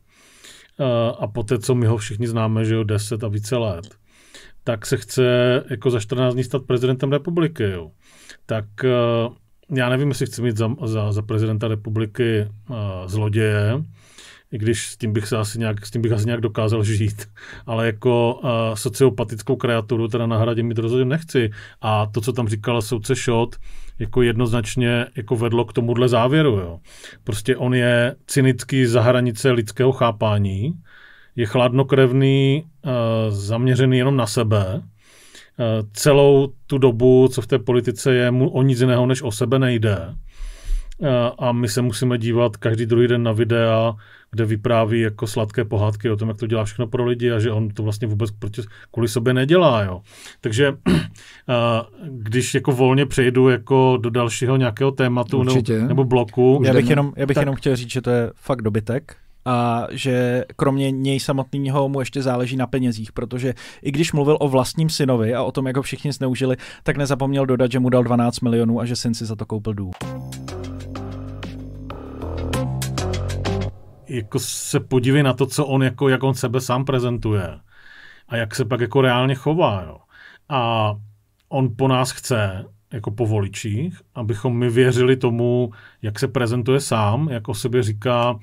a poté, co my ho všichni známe, že jo, 10 a více let, tak se chce jako za 14 dní stát prezidentem republiky, jo. Tak uh, já nevím, jestli chci mít za, za, za prezidenta republiky uh, zloděje, i když s tím bych se asi nějak, s tím bych asi nějak dokázal žít. *laughs* Ale jako uh, sociopatickou kreaturu teda na hradě mít rozhodně nechci. A to, co tam říkala soudce Šot, jako jednoznačně jako vedlo k tomuhle závěru. Jo. Prostě on je cynický za hranice lidského chápání, je chladnokrevný, uh, zaměřený jenom na sebe, Eh, celou tu dobu, co v té politice je, mu o nic jiného než o sebe nejde. Eh, a my se musíme dívat každý druhý den na videa, kde vypráví jako sladké pohádky o tom, jak to dělá všechno pro lidi a že on to vlastně vůbec proti, kvůli sobě nedělá. Jo. Takže eh, když jako volně přejdu jako do dalšího nějakého tématu Určitě. nebo, nebo bloku. Já bych, jenom, já bych tak, jenom chtěl říct, že to je fakt dobytek, a že kromě něj samotného mu ještě záleží na penězích, protože i když mluvil o vlastním synovi a o tom, jak ho všichni zneužili, tak nezapomněl dodat, že mu dal 12 milionů a že syn si za to koupil dům. Jako se podívej na to, co on jako, jak on sebe sám prezentuje a jak se pak jako reálně chová. Jo. A on po nás chce, jako po voličích, abychom my věřili tomu, jak se prezentuje sám, jak o sobě říká,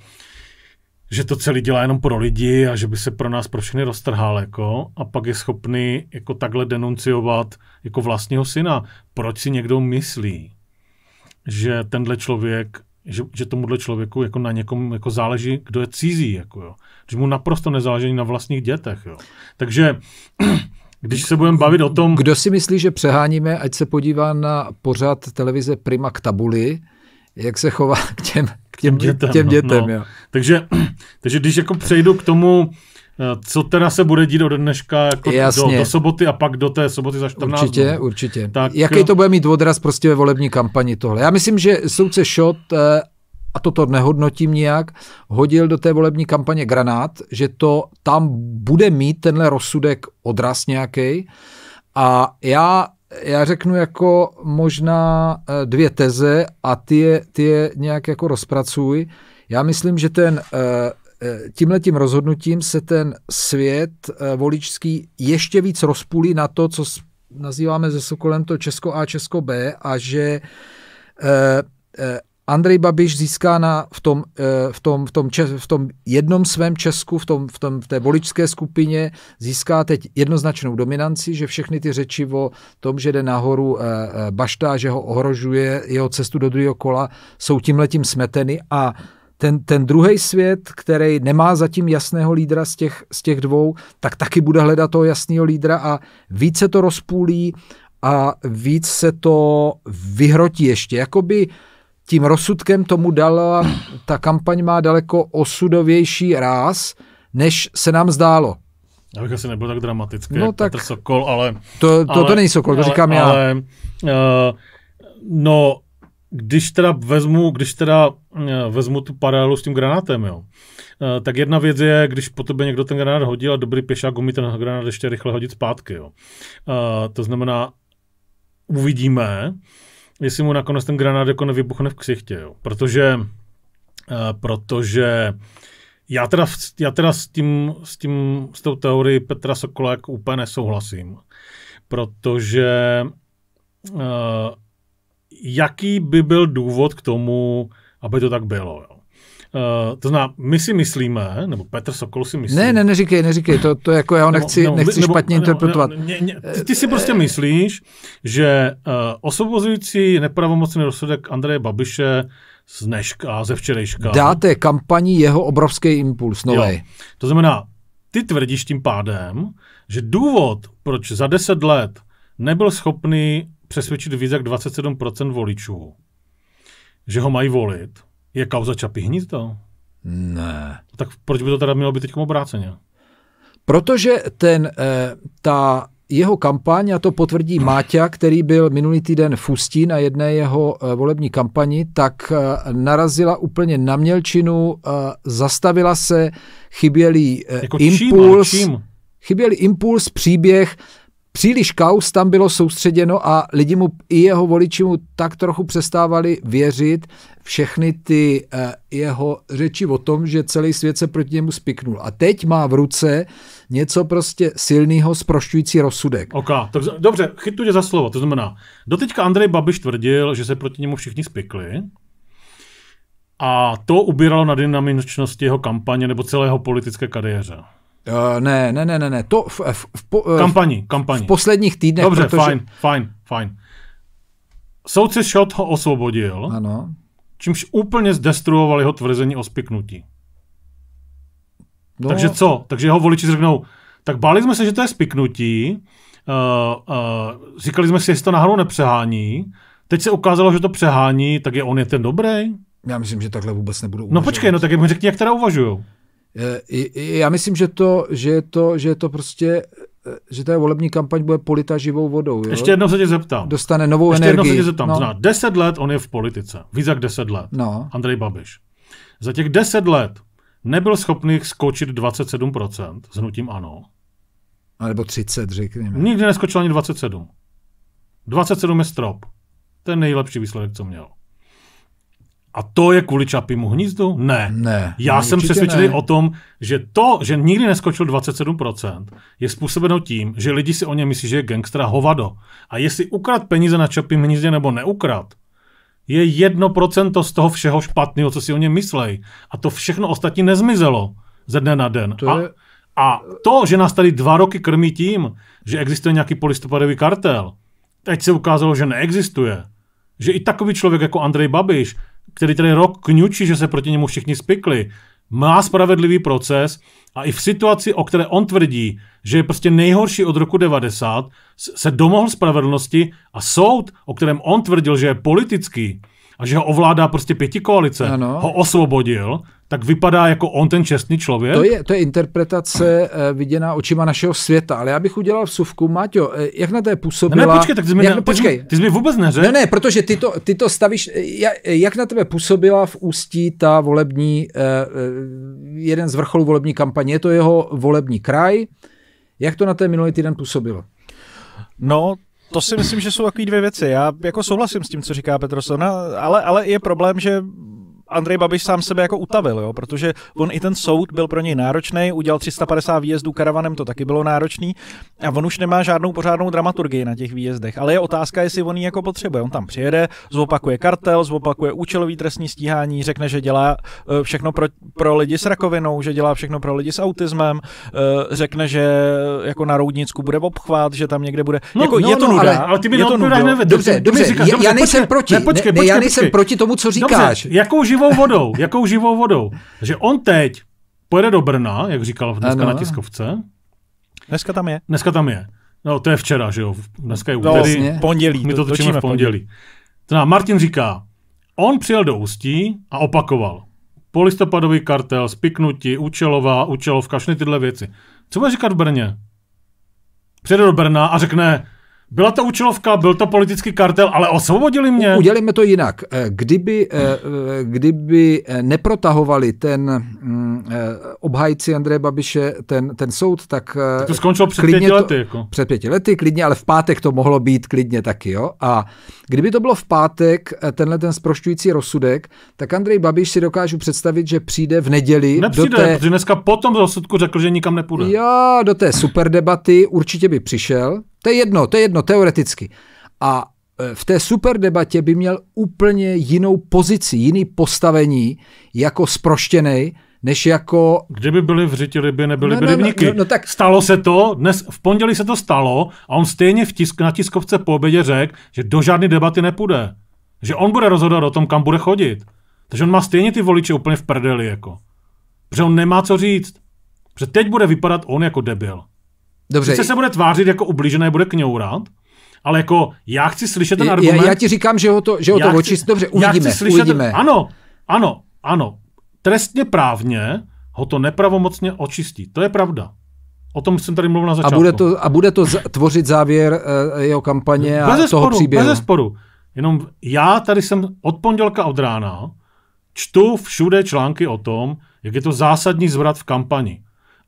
že to celý dělá jenom pro lidi a že by se pro nás pro všechny roztrhal, jako, a pak je schopný jako takhle denunciovat jako vlastního syna. Proč si někdo myslí, že tenhle člověk, že, že tomuhle člověku jako na někom jako záleží, kdo je cizí, jako jo. Že mu naprosto nezáleží na vlastních dětech, jo. Takže *clears throat* Když se budeme bavit o tom... Kdo si myslí, že přeháníme, ať se podívá na pořad televize Prima k tabuli, jak se chová k těm, k těm dětem. K těm dětem no. jo. No. Takže, *clears throat* takže když jako přejdu k tomu, eh, co teda se bude dít od dneška jako Do, do soboty a pak do té soboty za 14 Určitě, dnů. určitě. Tak, Jaký eh, to bude mít odraz prostě ve volební kampani tohle? Já myslím, že soudce Šot eh, a toto nehodnotím nijak, hodil do té volební kampaně granát, že to tam bude mít tenhle rozsudek odraz nějaký. A já já řeknu jako možná eh, dvě teze a ty je, ty je nějak jako rozpracuj. Já myslím, že ten eh, eh, tímhletím rozhodnutím se ten svět voličský ještě víc rozpůlí na to, co nazýváme ze Sokolem to Česko A, Česko B a že Andrej Babiš získá na, v, tom, eh, v, tom, v, tom, v tom jednom svém Česku, v, tom, v, tom, v té voličské skupině, získá teď jednoznačnou dominanci, že všechny ty řeči o tom, že jde nahoru eh, eh, Bašta, že ho ohrožuje jeho cestu do druhého kola, jsou tímhletím smeteny a ten, ten druhý svět, který nemá zatím jasného lídra z těch, z těch dvou, tak taky bude hledat toho jasného lídra a více to rozpůlí a víc se to vyhrotí ještě. Jakoby tím rozsudkem tomu dala, ta kampaň má daleko osudovější ráz, než se nám zdálo. Já bych asi nebyl tak dramatický, no, tak Petr Sokol, ale... To, to, ale, to není Sokol, to říkám ale, já. Ale, uh, no, když teda vezmu, když teda eh, vezmu tu paralelu s tím granátem, jo, eh, tak jedna věc je, když po tebe někdo ten granát hodil a dobrý pěšák umí ten granát ještě rychle hodit zpátky. Jo. To znamená, uvidíme, jestli mu nakonec ten granát jako nevybuchne v ksichtě, jo. Protože, uh, protože já teda, já teda s, tím, s, tím, s tou teorií Petra Sokola jako úplně nesouhlasím, protože uh, jaký by byl důvod k tomu, aby to tak bylo, jo. Eh, to znamená, my si myslíme, nebo Petr Sokol si myslí. Ne, ne, neříkej, neříkej, to, to jako já ho nechci, nebo, nechci nebo, špatně nebo, interpretovat. Nebo, ne, ne, ty, ty si prostě myslíš, že uh, osvobozující nepravomocný rozsudek Andreje Babiše z dneška, ze včerejška. Dáte kampani jeho obrovský impuls, nový. To znamená, ty tvrdíš tím pádem, že důvod, proč za 10 let nebyl schopný přesvědčit víc jak 27% voličů, že ho mají volit, je kauza Čapí hnízdo? Ne. Tak proč by to teda mělo být teď obráceně? Protože ten, eh, ta jeho kampaň, a to potvrdí Máťa, který byl minulý týden v Ústí na jedné jeho eh, volební kampani, tak eh, narazila úplně na mělčinu, zastavila se, chyběl jako impuls. Čím, čím? Chyběl impuls, příběh, Příliš kaus tam bylo soustředěno a lidi mu i jeho voliči mu tak trochu přestávali věřit všechny ty eh, jeho řeči o tom, že celý svět se proti němu spiknul. A teď má v ruce něco prostě silného, sprošťující rozsudek. Ok, tak dobře, chytu tě za slovo. To znamená, doteďka Andrej Babiš tvrdil, že se proti němu všichni spikli. A to ubíralo na dynamičnosti jeho kampaně nebo celého politické kariéře. Uh, ne, ne, ne, ne, ne. To v, v, v, eh, v, kampani, kampani. v posledních týdnech. Dobře, protože... fajn, fajn, fajn. Soudce Schott ho osvobodil, ano. čímž úplně zdestruoval jeho tvrzení o spiknutí. No. Takže co? Takže jeho voliči řeknou, tak báli jsme se, že to je spiknutí, uh, uh, říkali jsme si, jestli to náhodou nepřehání, teď se ukázalo, že to přehání, tak je on je ten dobrý? Já myslím, že takhle vůbec nebudou uvažovat. No počkej, no tak mi řekni, jak teda uvažujou. Eh, já myslím, že to, že je to, že je to prostě eh, že ta volební kampaň bude polita živou vodou. Jo? Ještě jednou se tě zeptám. Dostane novou Ještě energii. Ještě jednou se tě zeptám. No. Zná, Deset let on je v politice. Víc jak deset let. No. Andrej Babiš. Za těch deset let nebyl schopný skočit 27% s hnutím ano. A nebo 30, řekněme. Nikdy neskočil ani 27. 27 je strop. To je nejlepší výsledek, co měl. A to je kvůli Čapímu hnízdu? Ne. ne Já no, ne, jsem přesvědčený o tom, že to, že nikdy neskočil 27%, je způsobeno tím, že lidi si o ně myslí, že je gangstra hovado. A jestli ukrad peníze na Čapím hnízdě nebo neukrad, je jedno procento z toho všeho špatného, co si o něm myslej. A to všechno ostatní nezmizelo ze dne na den. To je... a, a to, že nás tady dva roky krmí tím, že existuje nějaký polistopadový kartel, teď se ukázalo, že neexistuje. Že i takový člověk jako Andrej Babiš který tady rok kňučí, že se proti němu všichni spikli, má spravedlivý proces a i v situaci, o které on tvrdí, že je prostě nejhorší od roku 90, se domohl spravedlnosti a soud, o kterém on tvrdil, že je politický, a že ho ovládá prostě pěti koalice, ano. ho osvobodil, tak vypadá jako on ten čestný člověk. To je, to je interpretace uh, viděná očima našeho světa, ale já bych udělal v suvku, Maťo, eh, jak na té působila... Ne, ne počkej, tak ty mi, jak, ne, počkej. Ty, ty jsi mi vůbec neřekl. Ne, ne, protože ty to, ty to stavíš, eh, jak na tebe působila v ústí ta volební, uh, jeden z vrcholů volební kampaně, je to jeho volební kraj, jak to na té minulý týden působilo? No, to si myslím, že jsou takové dvě věci. Já jako souhlasím s tím, co říká Petrosona, ale, ale je problém, že Andrej Babiš sám sebe jako utavil, jo? protože on i ten soud byl pro něj náročný, udělal 350 výjezdů karavanem, to taky bylo náročný a on už nemá žádnou pořádnou dramaturgii na těch výjezdech, ale je otázka, jestli on ji jako potřebuje. On tam přijede, zopakuje kartel, zopakuje účelový trestní stíhání, řekne, že dělá eh, všechno pro, pro lidi s rakovinou, že dělá všechno pro lidi s autismem, eh, řekne, že eh, jako na Roudnicku bude obchvat, že tam někde bude. No, jako, no, je to no, nuda, ale, ale ty mi je to nuda. Dobře, dobře, dobře, já nejsem proti, ne, počkej, ne, počkej, já nejsem proti tomu, co říkáš. Dobře, jakou život živou vodou, jakou živou vodou. Že on teď pojede do Brna, jak říkal dneska ano. na tiskovce. Dneska tam je. Dneska tam je. No, to je včera, že jo? Dneska je no, úterý. vlastně. pondělí. My to, točíme v pondělí. To nám Martin říká, on přijel do Ústí a opakoval. Polistopadový kartel, spiknutí, účelová, účelovka, všechny tyhle věci. Co bude říkat v Brně? Přijde do Brna a řekne, byla to účelovka, byl to politický kartel, ale osvobodili mě. Udělíme to jinak. Eh, kdyby, eh, eh, kdyby neprotahovali ten mm, obhajci Andreje Babiše, ten, ten soud, tak... tak to skončilo před pěti lety. To, jako. Před pěti lety, klidně, ale v pátek to mohlo být klidně taky. Jo? A kdyby to bylo v pátek, tenhle ten sprošťující rozsudek, tak Andrej Babiš si dokážu představit, že přijde v neděli. Nepřijde, do té... protože dneska potom rozsudku řekl, že nikam nepůjde. Jo, do té super debaty určitě by přišel, to je jedno, to je jedno, teoreticky. A e, v té superdebatě by měl úplně jinou pozici, jiný postavení jako sproštěný, než jako... Kdyby byli v řitili, by nebyli no, no, no, no, no, tak... Stalo se to, dnes v pondělí se to stalo a on stejně v tisk, na tiskovce po obědě řekl, že do žádné debaty nepůjde. Že on bude rozhodovat o tom, kam bude chodit. Takže on má stejně ty voliče úplně v prdeli, jako. Protože on nemá co říct. Protože teď bude vypadat on jako debil. Dobře. Sice se bude tvářit jako ublížené, bude kňourat, ale jako já chci slyšet ten argument. Já, já ti říkám, že ho to, že ho to chci, očist, dobře, uvidíme, já chci slyšet, uvidíme. Ano, ano, ano, trestně právně ho to nepravomocně očistí, to je pravda. O tom jsem tady mluvil na začátku. A bude to, a bude to z, tvořit závěr uh, jeho kampaně a bez toho sporu, příběhu. Bez sporu. Jenom já tady jsem od pondělka od rána čtu všude články o tom, jak je to zásadní zvrat v kampani.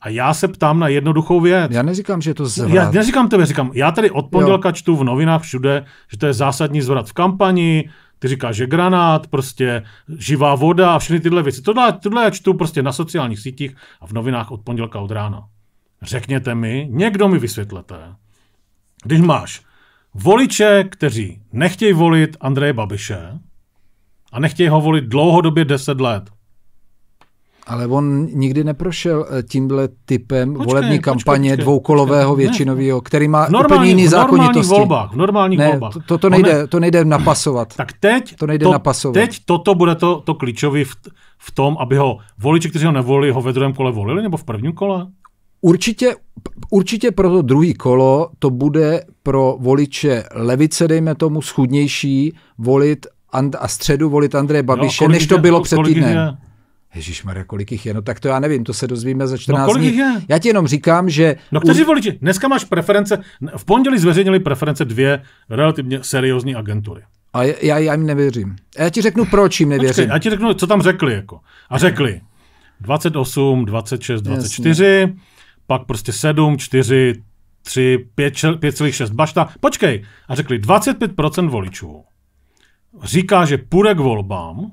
A já se ptám na jednoduchou věc. Já neříkám, že je to zvrat. Já neříkám tebe, říkám, já tady od pondělka čtu v novinách všude, že to je zásadní zvrat v kampani, ty říkáš, že granát, prostě živá voda a všechny tyhle věci. Tohle, tohle já čtu prostě na sociálních sítích a v novinách od pondělka od rána. Řekněte mi, někdo mi vysvětlete, když máš voliče, kteří nechtějí volit Andreje Babiše a nechtějí ho volit dlouhodobě 10 let, ale on nikdy neprošel eh, tímhle typem počkej, volební kampaně počkej, dvoukolového většinového, který má normální, úplně jiný zákonitosti. V normálních volbách. V normálních ne, volbách. To, to, nejde, to nejde napasovat. Tak teď, to nejde to, napasovat. teď toto bude to, to klíčové v, v tom, aby ho voliči, kteří ho nevolili, ho ve druhém kole volili nebo v prvním kole? Určitě, určitě pro to druhý kolo to bude pro voliče levice, dejme tomu, schudnější volit and, a středu volit Andreje Babiše, jo, než to bylo před týdnem. Je? Ježíš Maria, kolik jich je? No tak to já nevím, to se dozvíme za 14 no, kolik dní. Je? Já ti jenom říkám, že... No kteří u... voliči, dneska máš preference, v pondělí zveřejnili preference dvě relativně seriózní agentury. A já, já jim nevěřím. A já ti řeknu, proč jim nevěřím. Počkej, já ti řeknu, co tam řekli. Jako. A řekli 28, 26, 24, Jasně. pak prostě 7, 4, 3, 5, 5,6 bašta. Počkej. A řekli 25% voličů říká, že půjde k volbám,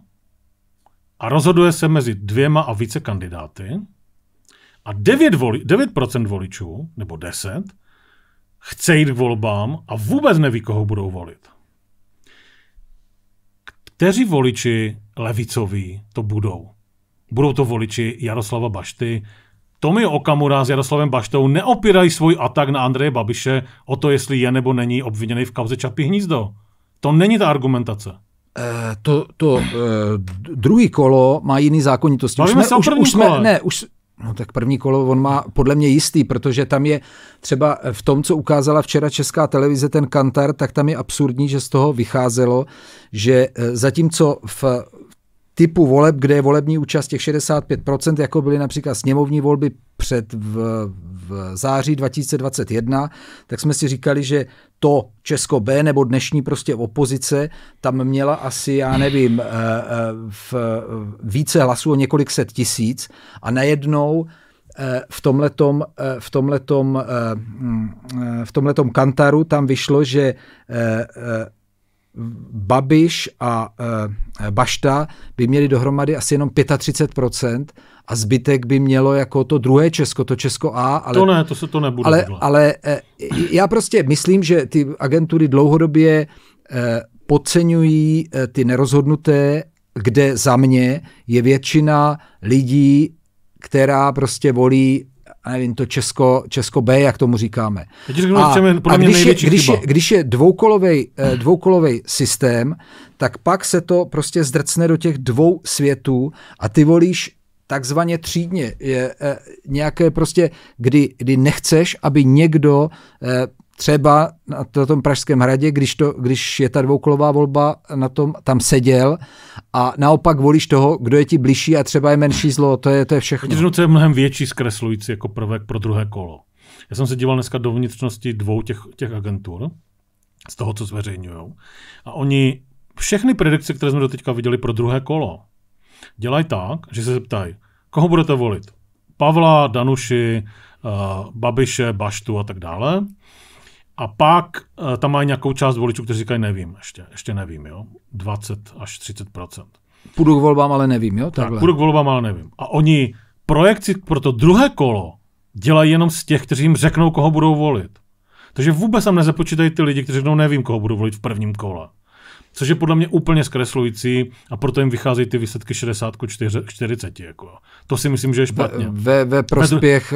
a rozhoduje se mezi dvěma a více kandidáty a 9, voli, 9% voličů, nebo 10, chce jít k volbám a vůbec neví, koho budou volit. Kteří voliči levicoví to budou? Budou to voliči Jaroslava Bašty, Tomi Okamura s Jaroslavem Baštou neopírají svůj atak na Andreje Babiše o to, jestli je nebo není obviněný v kauze Čapí hnízdo. To není ta argumentace. Eh, to, to eh, druhý kolo má jiný zákonitosti. Už jsme, už, už jsme, ne, už, No tak první kolo on má podle mě jistý, protože tam je třeba v tom, co ukázala včera česká televize ten Kantar, tak tam je absurdní, že z toho vycházelo, že eh, zatímco v typu voleb, kde je volební účast těch 65%, jako byly například sněmovní volby před v, v září 2021, tak jsme si říkali, že to Česko B nebo dnešní prostě opozice tam měla asi, já nevím, eh, eh, v eh, více hlasů o několik set tisíc a najednou v tomhletom, v tomhletom, hm, v tomhletom kantaru tam vyšlo, že Babiš a e, Bašta by měli dohromady asi jenom 35% a zbytek by mělo jako to druhé Česko, to Česko A. Ale, to ne, to se to nebude. Ale, ale e, já prostě myslím, že ty agentury dlouhodobě e, podceňují e, ty nerozhodnuté, kde za mě je většina lidí, která prostě volí nevím, to Česko, Česko B, jak tomu říkáme. řeknu, a, a když, je, když, je, když je dvoukolovej, eh, dvoukolovej systém, tak pak se to prostě zdrcne do těch dvou světů a ty volíš takzvaně třídně. Je, e, nějaké prostě, kdy, kdy nechceš, aby někdo eh, třeba na, tom Pražském hradě, když, to, když je ta dvoukolová volba, na tom, tam seděl a naopak volíš toho, kdo je ti bližší a třeba je menší zlo, to je, to je všechno. Řeknu, to je mnohem větší zkreslující jako prvek pro druhé kolo. Já jsem se díval dneska do vnitřnosti dvou těch, těch agentur, z toho, co zveřejňují. A oni všechny predikce, které jsme doteďka viděli pro druhé kolo, dělají tak, že se zeptají, koho budete volit? Pavla, Danuši, uh, Babiše, Baštu a tak dále. A pak eh, tam mají nějakou část voličů, kteří říkají, nevím, ještě, ještě nevím, jo. 20 až 30 Půjdu k volbám, ale nevím, jo? Takhle. Tak, půjdu k volbám, ale nevím. A oni projekci pro to druhé kolo dělají jenom z těch, kteří jim řeknou, koho budou volit. Takže vůbec tam nezapočítají ty lidi, kteří řeknou, nevím, koho budou volit v prvním kole což je podle mě úplně zkreslující a proto jim vychází ty výsledky 60 ku 40. Jako. To si myslím, že je špatně. Ve, ve prospěch...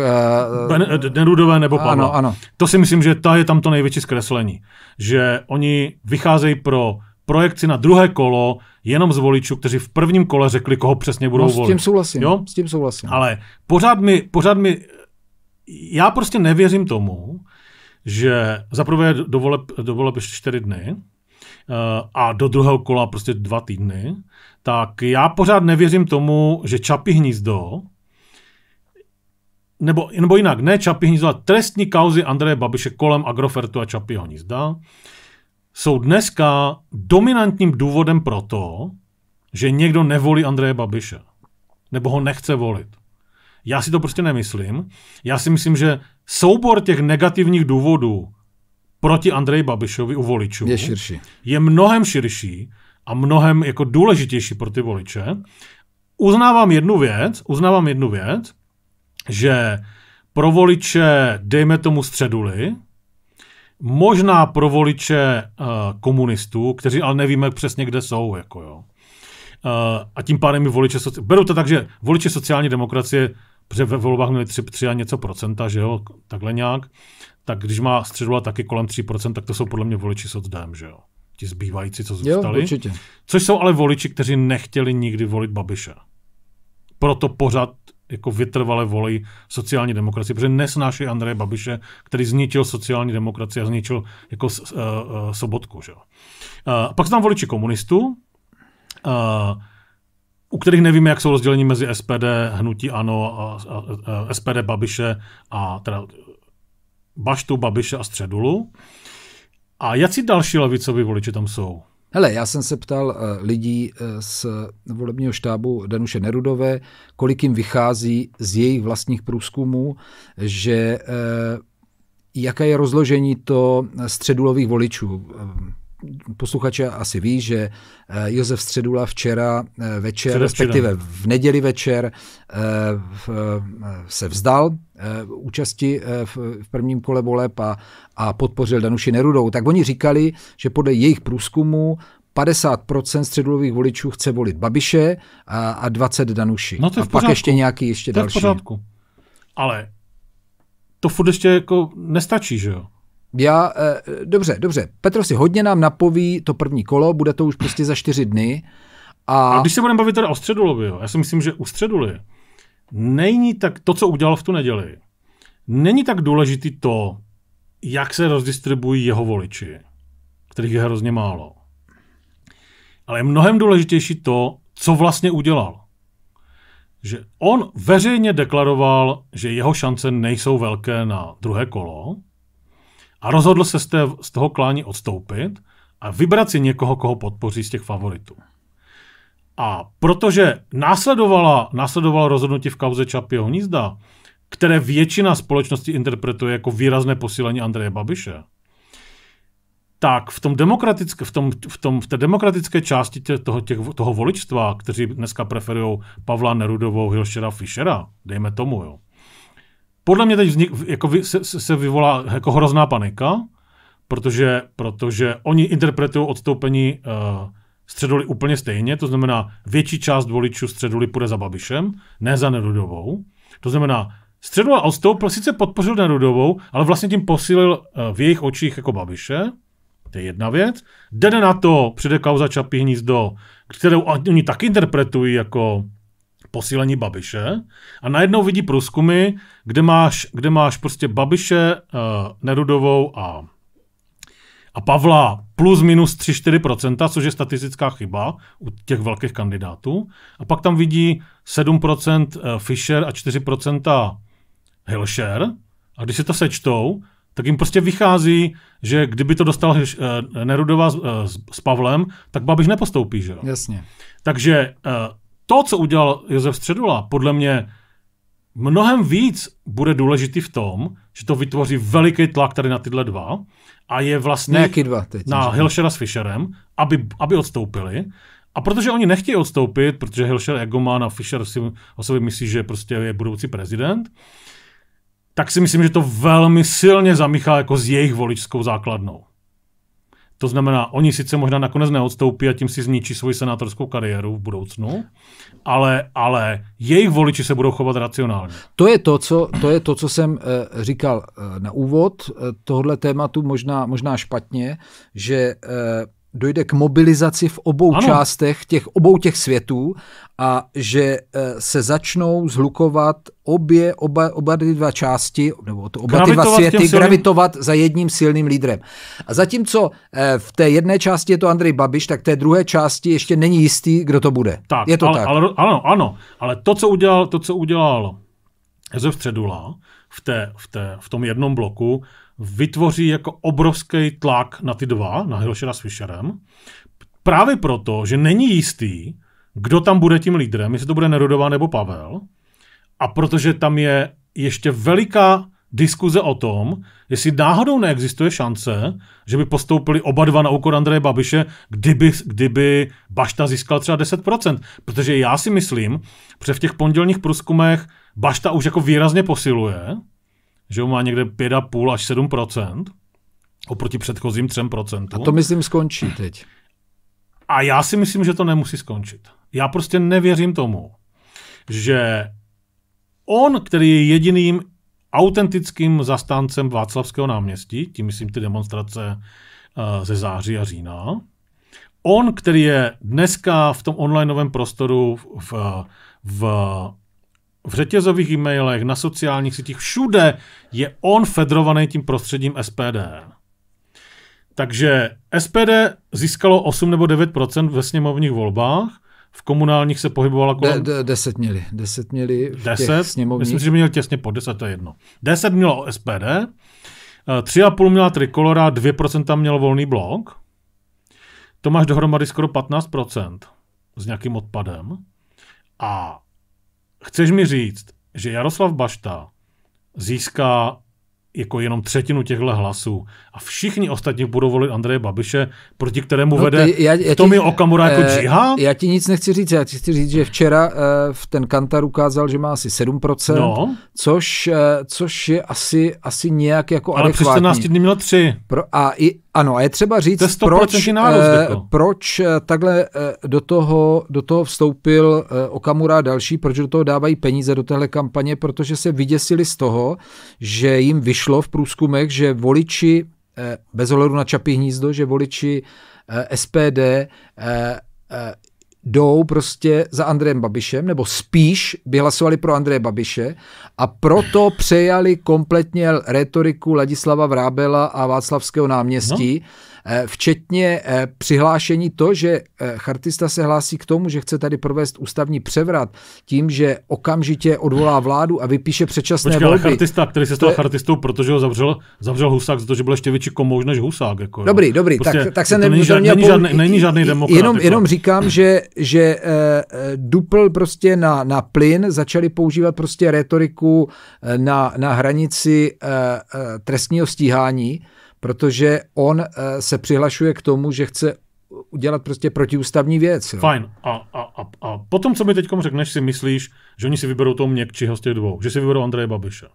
Petr, uh, eh, Nerudové nebo Pavla. Ano, ano. To si myslím, že ta je tam to největší zkreslení. Že oni vycházejí pro projekci na druhé kolo jenom z voličů, kteří v prvním kole řekli, koho přesně budou no, volit. S tím souhlasím. Jo? S tím souhlasím. Ale pořád mi, pořád mi, já prostě nevěřím tomu, že zaprvé do voleb, do voleb ještě čtyři dny, a do druhého kola prostě dva týdny, tak já pořád nevěřím tomu, že Čapy hnízdo, nebo, nebo jinak, ne Čapy hnízdo, ale trestní kauzy Andreje Babiše kolem Agrofertu a Čapyho hnízda jsou dneska dominantním důvodem pro to, že někdo nevolí Andreje Babiše. Nebo ho nechce volit. Já si to prostě nemyslím. Já si myslím, že soubor těch negativních důvodů proti Andreji Babišovi u voličů je širší. Je mnohem širší a mnohem jako důležitější pro ty voliče. Uznávám jednu věc, uznávám jednu věc, že pro voliče, dejme tomu středuli, možná pro voliče uh, komunistů, kteří ale nevíme přesně, kde jsou, jako jo. Uh, a tím pádem i voliče, soci... beru to tak, že voliče sociální demokracie, protože ve volbách měli 3, 3 a něco procenta, že jo, takhle nějak, tak když má středula taky kolem 3%, tak to jsou podle mě voliči s že jo? Ti zbývající, co zůstali. Jo, určitě. Což jsou ale voliči, kteří nechtěli nikdy volit Babiše. Proto pořád jako vytrvale volí sociální demokracii, protože nesnáší Andreje Babiše, který zničil sociální demokracii a zničil jako uh, uh, sobotku. Že? Uh, pak jsou tam voliči komunistů, uh, u kterých nevíme, jak jsou rozdělení mezi SPD, hnutí ANO, a, a, a SPD Babiše a teda Baštu, Babiše a Středulu. A jaký další levicoví voliči tam jsou? Hele, já jsem se ptal eh, lidí eh, z volebního štábu Danuše Nerudové, kolik jim vychází z jejich vlastních průzkumů, že eh, jaké je rozložení to středulových voličů posluchače asi ví, že eh, Josef Středula včera eh, večer, Předevčera. respektive v neděli večer, eh, se vzdal účasti v prvním kole voleb a, a podpořil Danuši Nerudou. Tak oni říkali, že podle jejich průzkumu 50% středulových voličů chce volit Babiše a, a 20 Danuši. No to je a v pak ještě nějaký, ještě to další. Je v pořádku. Ale to furt ještě jako nestačí, že jo? Já, eh, dobře, dobře. Petr si hodně nám napoví to první kolo, bude to už prostě za čtyři dny. A, a když se budeme bavit teda o středulovi, jo, já si myslím, že u Středuli není tak to, co udělal v tu neděli, není tak důležitý to, jak se rozdistribují jeho voliči, kterých je hrozně málo. Ale je mnohem důležitější to, co vlastně udělal. Že on veřejně deklaroval, že jeho šance nejsou velké na druhé kolo, a rozhodl se z, té, z toho klání odstoupit a vybrat si někoho, koho podpoří z těch favoritů. A protože následovala, následovala rozhodnutí v kauze Čapího hnízda, které většina společnosti interpretuje jako výrazné posílení Andreje Babiše, tak v, tom demokratické, v, tom, v, tom, v té demokratické části tě, toho, těch, toho voličstva, kteří dneska preferují Pavla Nerudovou, Hilšera, Fischera, dejme tomu, jo, podle mě teď vznik, jako vy, se, se vyvolá jako hrozná panika, protože, protože oni interpretují odstoupení uh, středuli úplně stejně, to znamená větší část voličů středuli půjde za Babišem, ne za Nerudovou. To znamená, středula odstoupil, sice podpořil Nerudovou, ale vlastně tím posílil uh, eh, v jejich očích jako Babiše, to je jedna věc. Jde na to, přijde kauza Čapí hnízdo, kterou oni taky interpretují jako posílení Babiše a najednou vidí průzkumy, kde máš, kde máš prostě Babiše, uh, Nerudovou a, a Pavla plus minus 3-4%, což je statistická chyba u těch velkých kandidátů. A pak tam vidí 7% eh, Fischer a 4% Hilšer. A když si to sečtou, tak jim prostě vychází, že kdyby to dostal eh, Nerudová s, s Pavlem, tak Babiš nepostoupí, že jo? Jasně. Takže to, co udělal Josef Středula, podle mě mnohem víc bude důležitý v tom, že to vytvoří veliký tlak tady na tyhle dva a je vlastně dva teď, na Hilšera s Fisherem, aby, aby odstoupili. A protože oni nechtějí odstoupit, protože Hilšer Egoman a Fisher si o sobě myslí, že prostě je budoucí prezident, tak si myslím, že to velmi silně zamíchá jako s jejich voličskou základnou. To znamená, oni sice možná nakonec neodstoupí a tím si zničí svoji senátorskou kariéru v budoucnu, ale, ale jejich voliči se budou chovat racionálně. To je to, co, to je to, co jsem e, říkal e, na úvod e, eh, tohle tématu, možná, možná špatně, že e, dojde k mobilizaci v obou ano. částech těch obou těch světů a že eh, se začnou zhlukovat obě, oba, oba ty dva části, nebo to oba ty dva světy, silným... gravitovat za jedním silným lídrem. A zatímco eh, v té jedné části je to Andrej Babiš, tak té druhé části ještě není jistý, kdo to bude. Tak, je to ale, tak. Ale, ano, ano, ale to, co udělal, to, co udělal Josef Středula v, té, v, té, v tom jednom bloku, vytvoří jako obrovský tlak na ty dva, na Hilšera s Fischerem, právě proto, že není jistý, kdo tam bude tím lídrem, jestli to bude Nerudová nebo Pavel, a protože tam je ještě veliká diskuze o tom, jestli náhodou neexistuje šance, že by postoupili oba dva na úkor Andreje Babiše, kdyby, kdyby Bašta získal třeba 10%. Protože já si myslím, že v těch pondělních průzkumech Bašta už jako výrazně posiluje, že má někde 5,5 až 7 oproti předchozím 3 A to myslím skončí teď. A já si myslím, že to nemusí skončit. Já prostě nevěřím tomu, že on, který je jediným autentickým zastáncem Václavského náměstí, tím myslím ty demonstrace eh, ze září a října, on, který je dneska v tom onlineovém prostoru v, v v řetězových e-mailech, na sociálních sítích, všude je on fedrovaný tím prostředím SPD. Takže SPD získalo 8 nebo 9 ve sněmovních volbách, v komunálních se pohybovala kolem... De, de, deset měli. Deset měli v deset? těch sněmovních. Myslím, že měl těsně po deset, to je jedno. Deset mělo SPD, eh, tři a půl měla Trikolora, 2% měl volný blok. To máš dohromady skoro 15% s nějakým odpadem. A Chceš mi říct, že Jaroslav Bašta získá jako jenom třetinu těchto hlasů a všichni ostatní budou volit Andreje Babiše, proti kterému no, vede já, já je Okamura jako eh, Já ti nic nechci říct, já ti chci říct, že včera uh, v ten Kantar ukázal, že má asi 7%, no. což, uh, což je asi, asi nějak jako Ale adekvátní. Ale přes 14 dní měl 3. Pro, a i, ano, a je třeba říct, to proč, nárůst, eh, jako. proč eh, takhle eh, do toho, do toho vstoupil eh, Okamura a další, proč do toho dávají peníze do téhle kampaně, protože se vyděsili z toho, že jim vyšlo v průzkumech, že voliči, eh, bez ohledu na Čapí hnízdo, že voliči eh, SPD eh, eh jdou prostě za Andrejem Babišem, nebo spíš by hlasovali pro Andreje Babiše a proto přejali kompletně retoriku Ladislava Vrábela a Václavského náměstí. No Eh, včetně eh, přihlášení to, že eh, chartista se hlásí k tomu, že chce tady provést ústavní převrat tím, že okamžitě odvolá vládu a vypíše předčasné Počkej, volby. chartista, který se stal je... chartistou, protože ho zavřel, zavřel Husák za to, že byl ještě větší komouž než Husák. Jako, jo. dobrý, prostě, tak, tak se není, žádný, není, žádný, není žádný demokrat. Jenom, jako. jenom říkám, že, že Dupl prostě na, na plyn začali používat prostě retoriku na, na hranici trestního stíhání, protože on eh, se přihlašuje k tomu, že chce udělat prostě protiústavní věc. Jo. Fajn. A, a, a, a potom, co mi teď řekneš, si myslíš, že oni si vyberou toho měkčího z těch dvou, že si vyberou Andreje Babiše?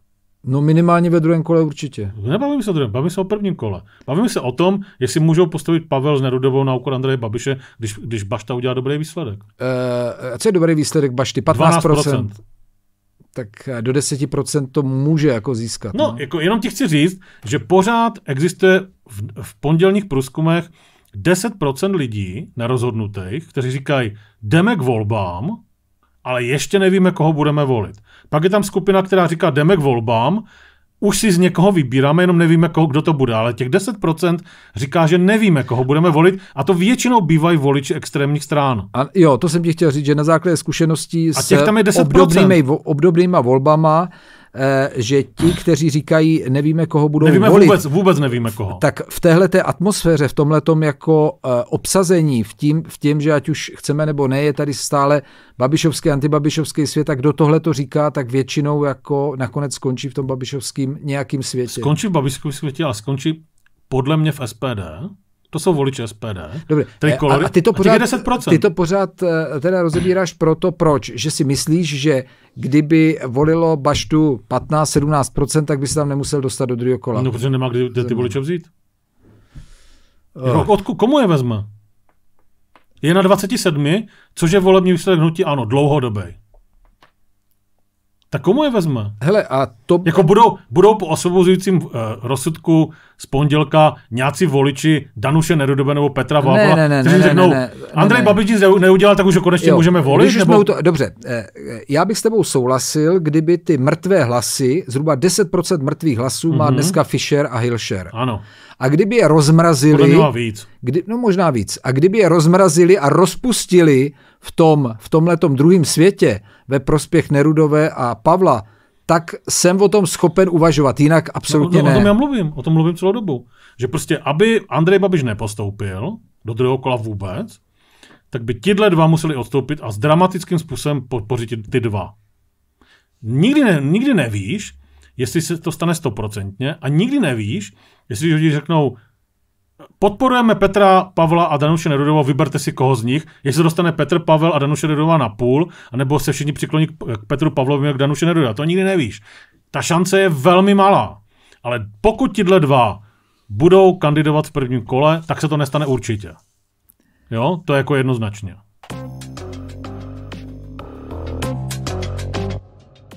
No minimálně ve druhém kole určitě. Nebavíme se o druhém, bavíme se o prvním kole. Bavíme se o tom, jestli můžou postavit Pavel s Nerudovou na úkor Andreje Babiše, když, když Bašta udělá dobrý výsledek. Uh, co je dobrý výsledek Bašty? 15%. 12% tak do 10% to může jako získat. No, no. Jako jenom ti chci říct, že pořád existuje v, v pondělních průzkumech 10% lidí na rozhodnutých, kteří říkají, jdeme k volbám, ale ještě nevíme, koho budeme volit. Pak je tam skupina, která říká, jdeme k volbám, už si z někoho vybíráme, jenom nevíme, koho, kdo to bude, ale těch 10% říká, že nevíme, koho budeme volit a to většinou bývají voliči extrémních stran. A jo, to jsem ti chtěl říct, že na základě zkušeností s obdobnými, obdobnýma volbama Eh, že ti, kteří říkají, nevíme, koho budou nevíme volit, vůbec, vůbec nevíme koho. Tak v téhle té atmosféře, v tomhle jako eh, obsazení, v tím, v tím, že ať už chceme nebo ne, je tady stále babišovský, antibabišovský svět, tak kdo tohle to říká, tak většinou jako nakonec skončí v tom babišovském nějakým světě. Skončí v babišovském světě, a skončí podle mě v SPD, to jsou voliči SPD. Dobře. Trikolory. Eh, a, a ty to pořád, a 10%. ty to pořád teda rozebíráš proto, proč? Že si myslíš, že kdyby volilo Baštu 15-17%, tak by se tam nemusel dostat do druhého kola. No, protože nemá kde, kde ty voliče vzít. Uh. Jako, od, komu je vezme? Je na 27, což je volební výsledek hnutí ano, dlouhodobý tak komu je vezme? Hele, a to... Jako budou, budou po osvobozujícím uh, rozsudku z pondělka nějací voliči Danuše Nerudobe nebo Petra Vábla, ne, ne, ne, ne, řeknou, ne, ne, ne, Andrej ne, Babič nic neudělal, tak už ho konečně jo, můžeme volit? nebo... to, dobře, eh, eh, já bych s tebou souhlasil, kdyby ty mrtvé hlasy, zhruba 10% mrtvých hlasů mm-hmm. má mhm. dneska Fischer a Hilscher. Ano. A kdyby je rozmrazili... víc. Kdy, no možná víc. A kdyby je rozmrazili a rozpustili v tom v tomhletom druhém světě ve prospěch Nerudové a Pavla, tak jsem o tom schopen uvažovat, jinak absolutně no, no, ne. O tom já mluvím, o tom mluvím celou dobu. Že prostě, aby Andrej Babiš nepostoupil do druhého kola vůbec, tak by tyhle dva museli odstoupit a s dramatickým způsobem podpořit ty dva. Nikdy, ne, nikdy nevíš, jestli se to stane stoprocentně a nikdy nevíš, Jestli lidi řeknou, podporujeme Petra, Pavla a Danuše Nerudova, vyberte si koho z nich. Jestli se dostane Petr, Pavel a Danuše Nerudová na půl, anebo se všichni přikloní k Petru Pavlovi a k Danuše Nerudova, to nikdy nevíš. Ta šance je velmi malá. Ale pokud tihle dva budou kandidovat v prvním kole, tak se to nestane určitě. Jo, to je jako jednoznačně.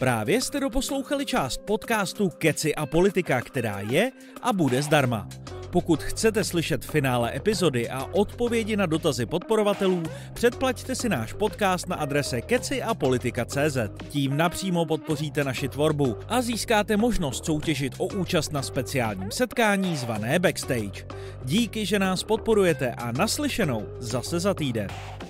Právě jste doposlouchali část podcastu Keci a politika, která je a bude zdarma. Pokud chcete slyšet finále epizody a odpovědi na dotazy podporovatelů, předplaťte si náš podcast na adrese keciapolitika.cz. Tím napřímo podpoříte naši tvorbu a získáte možnost soutěžit o účast na speciálním setkání zvané Backstage. Díky, že nás podporujete a naslyšenou zase za týden.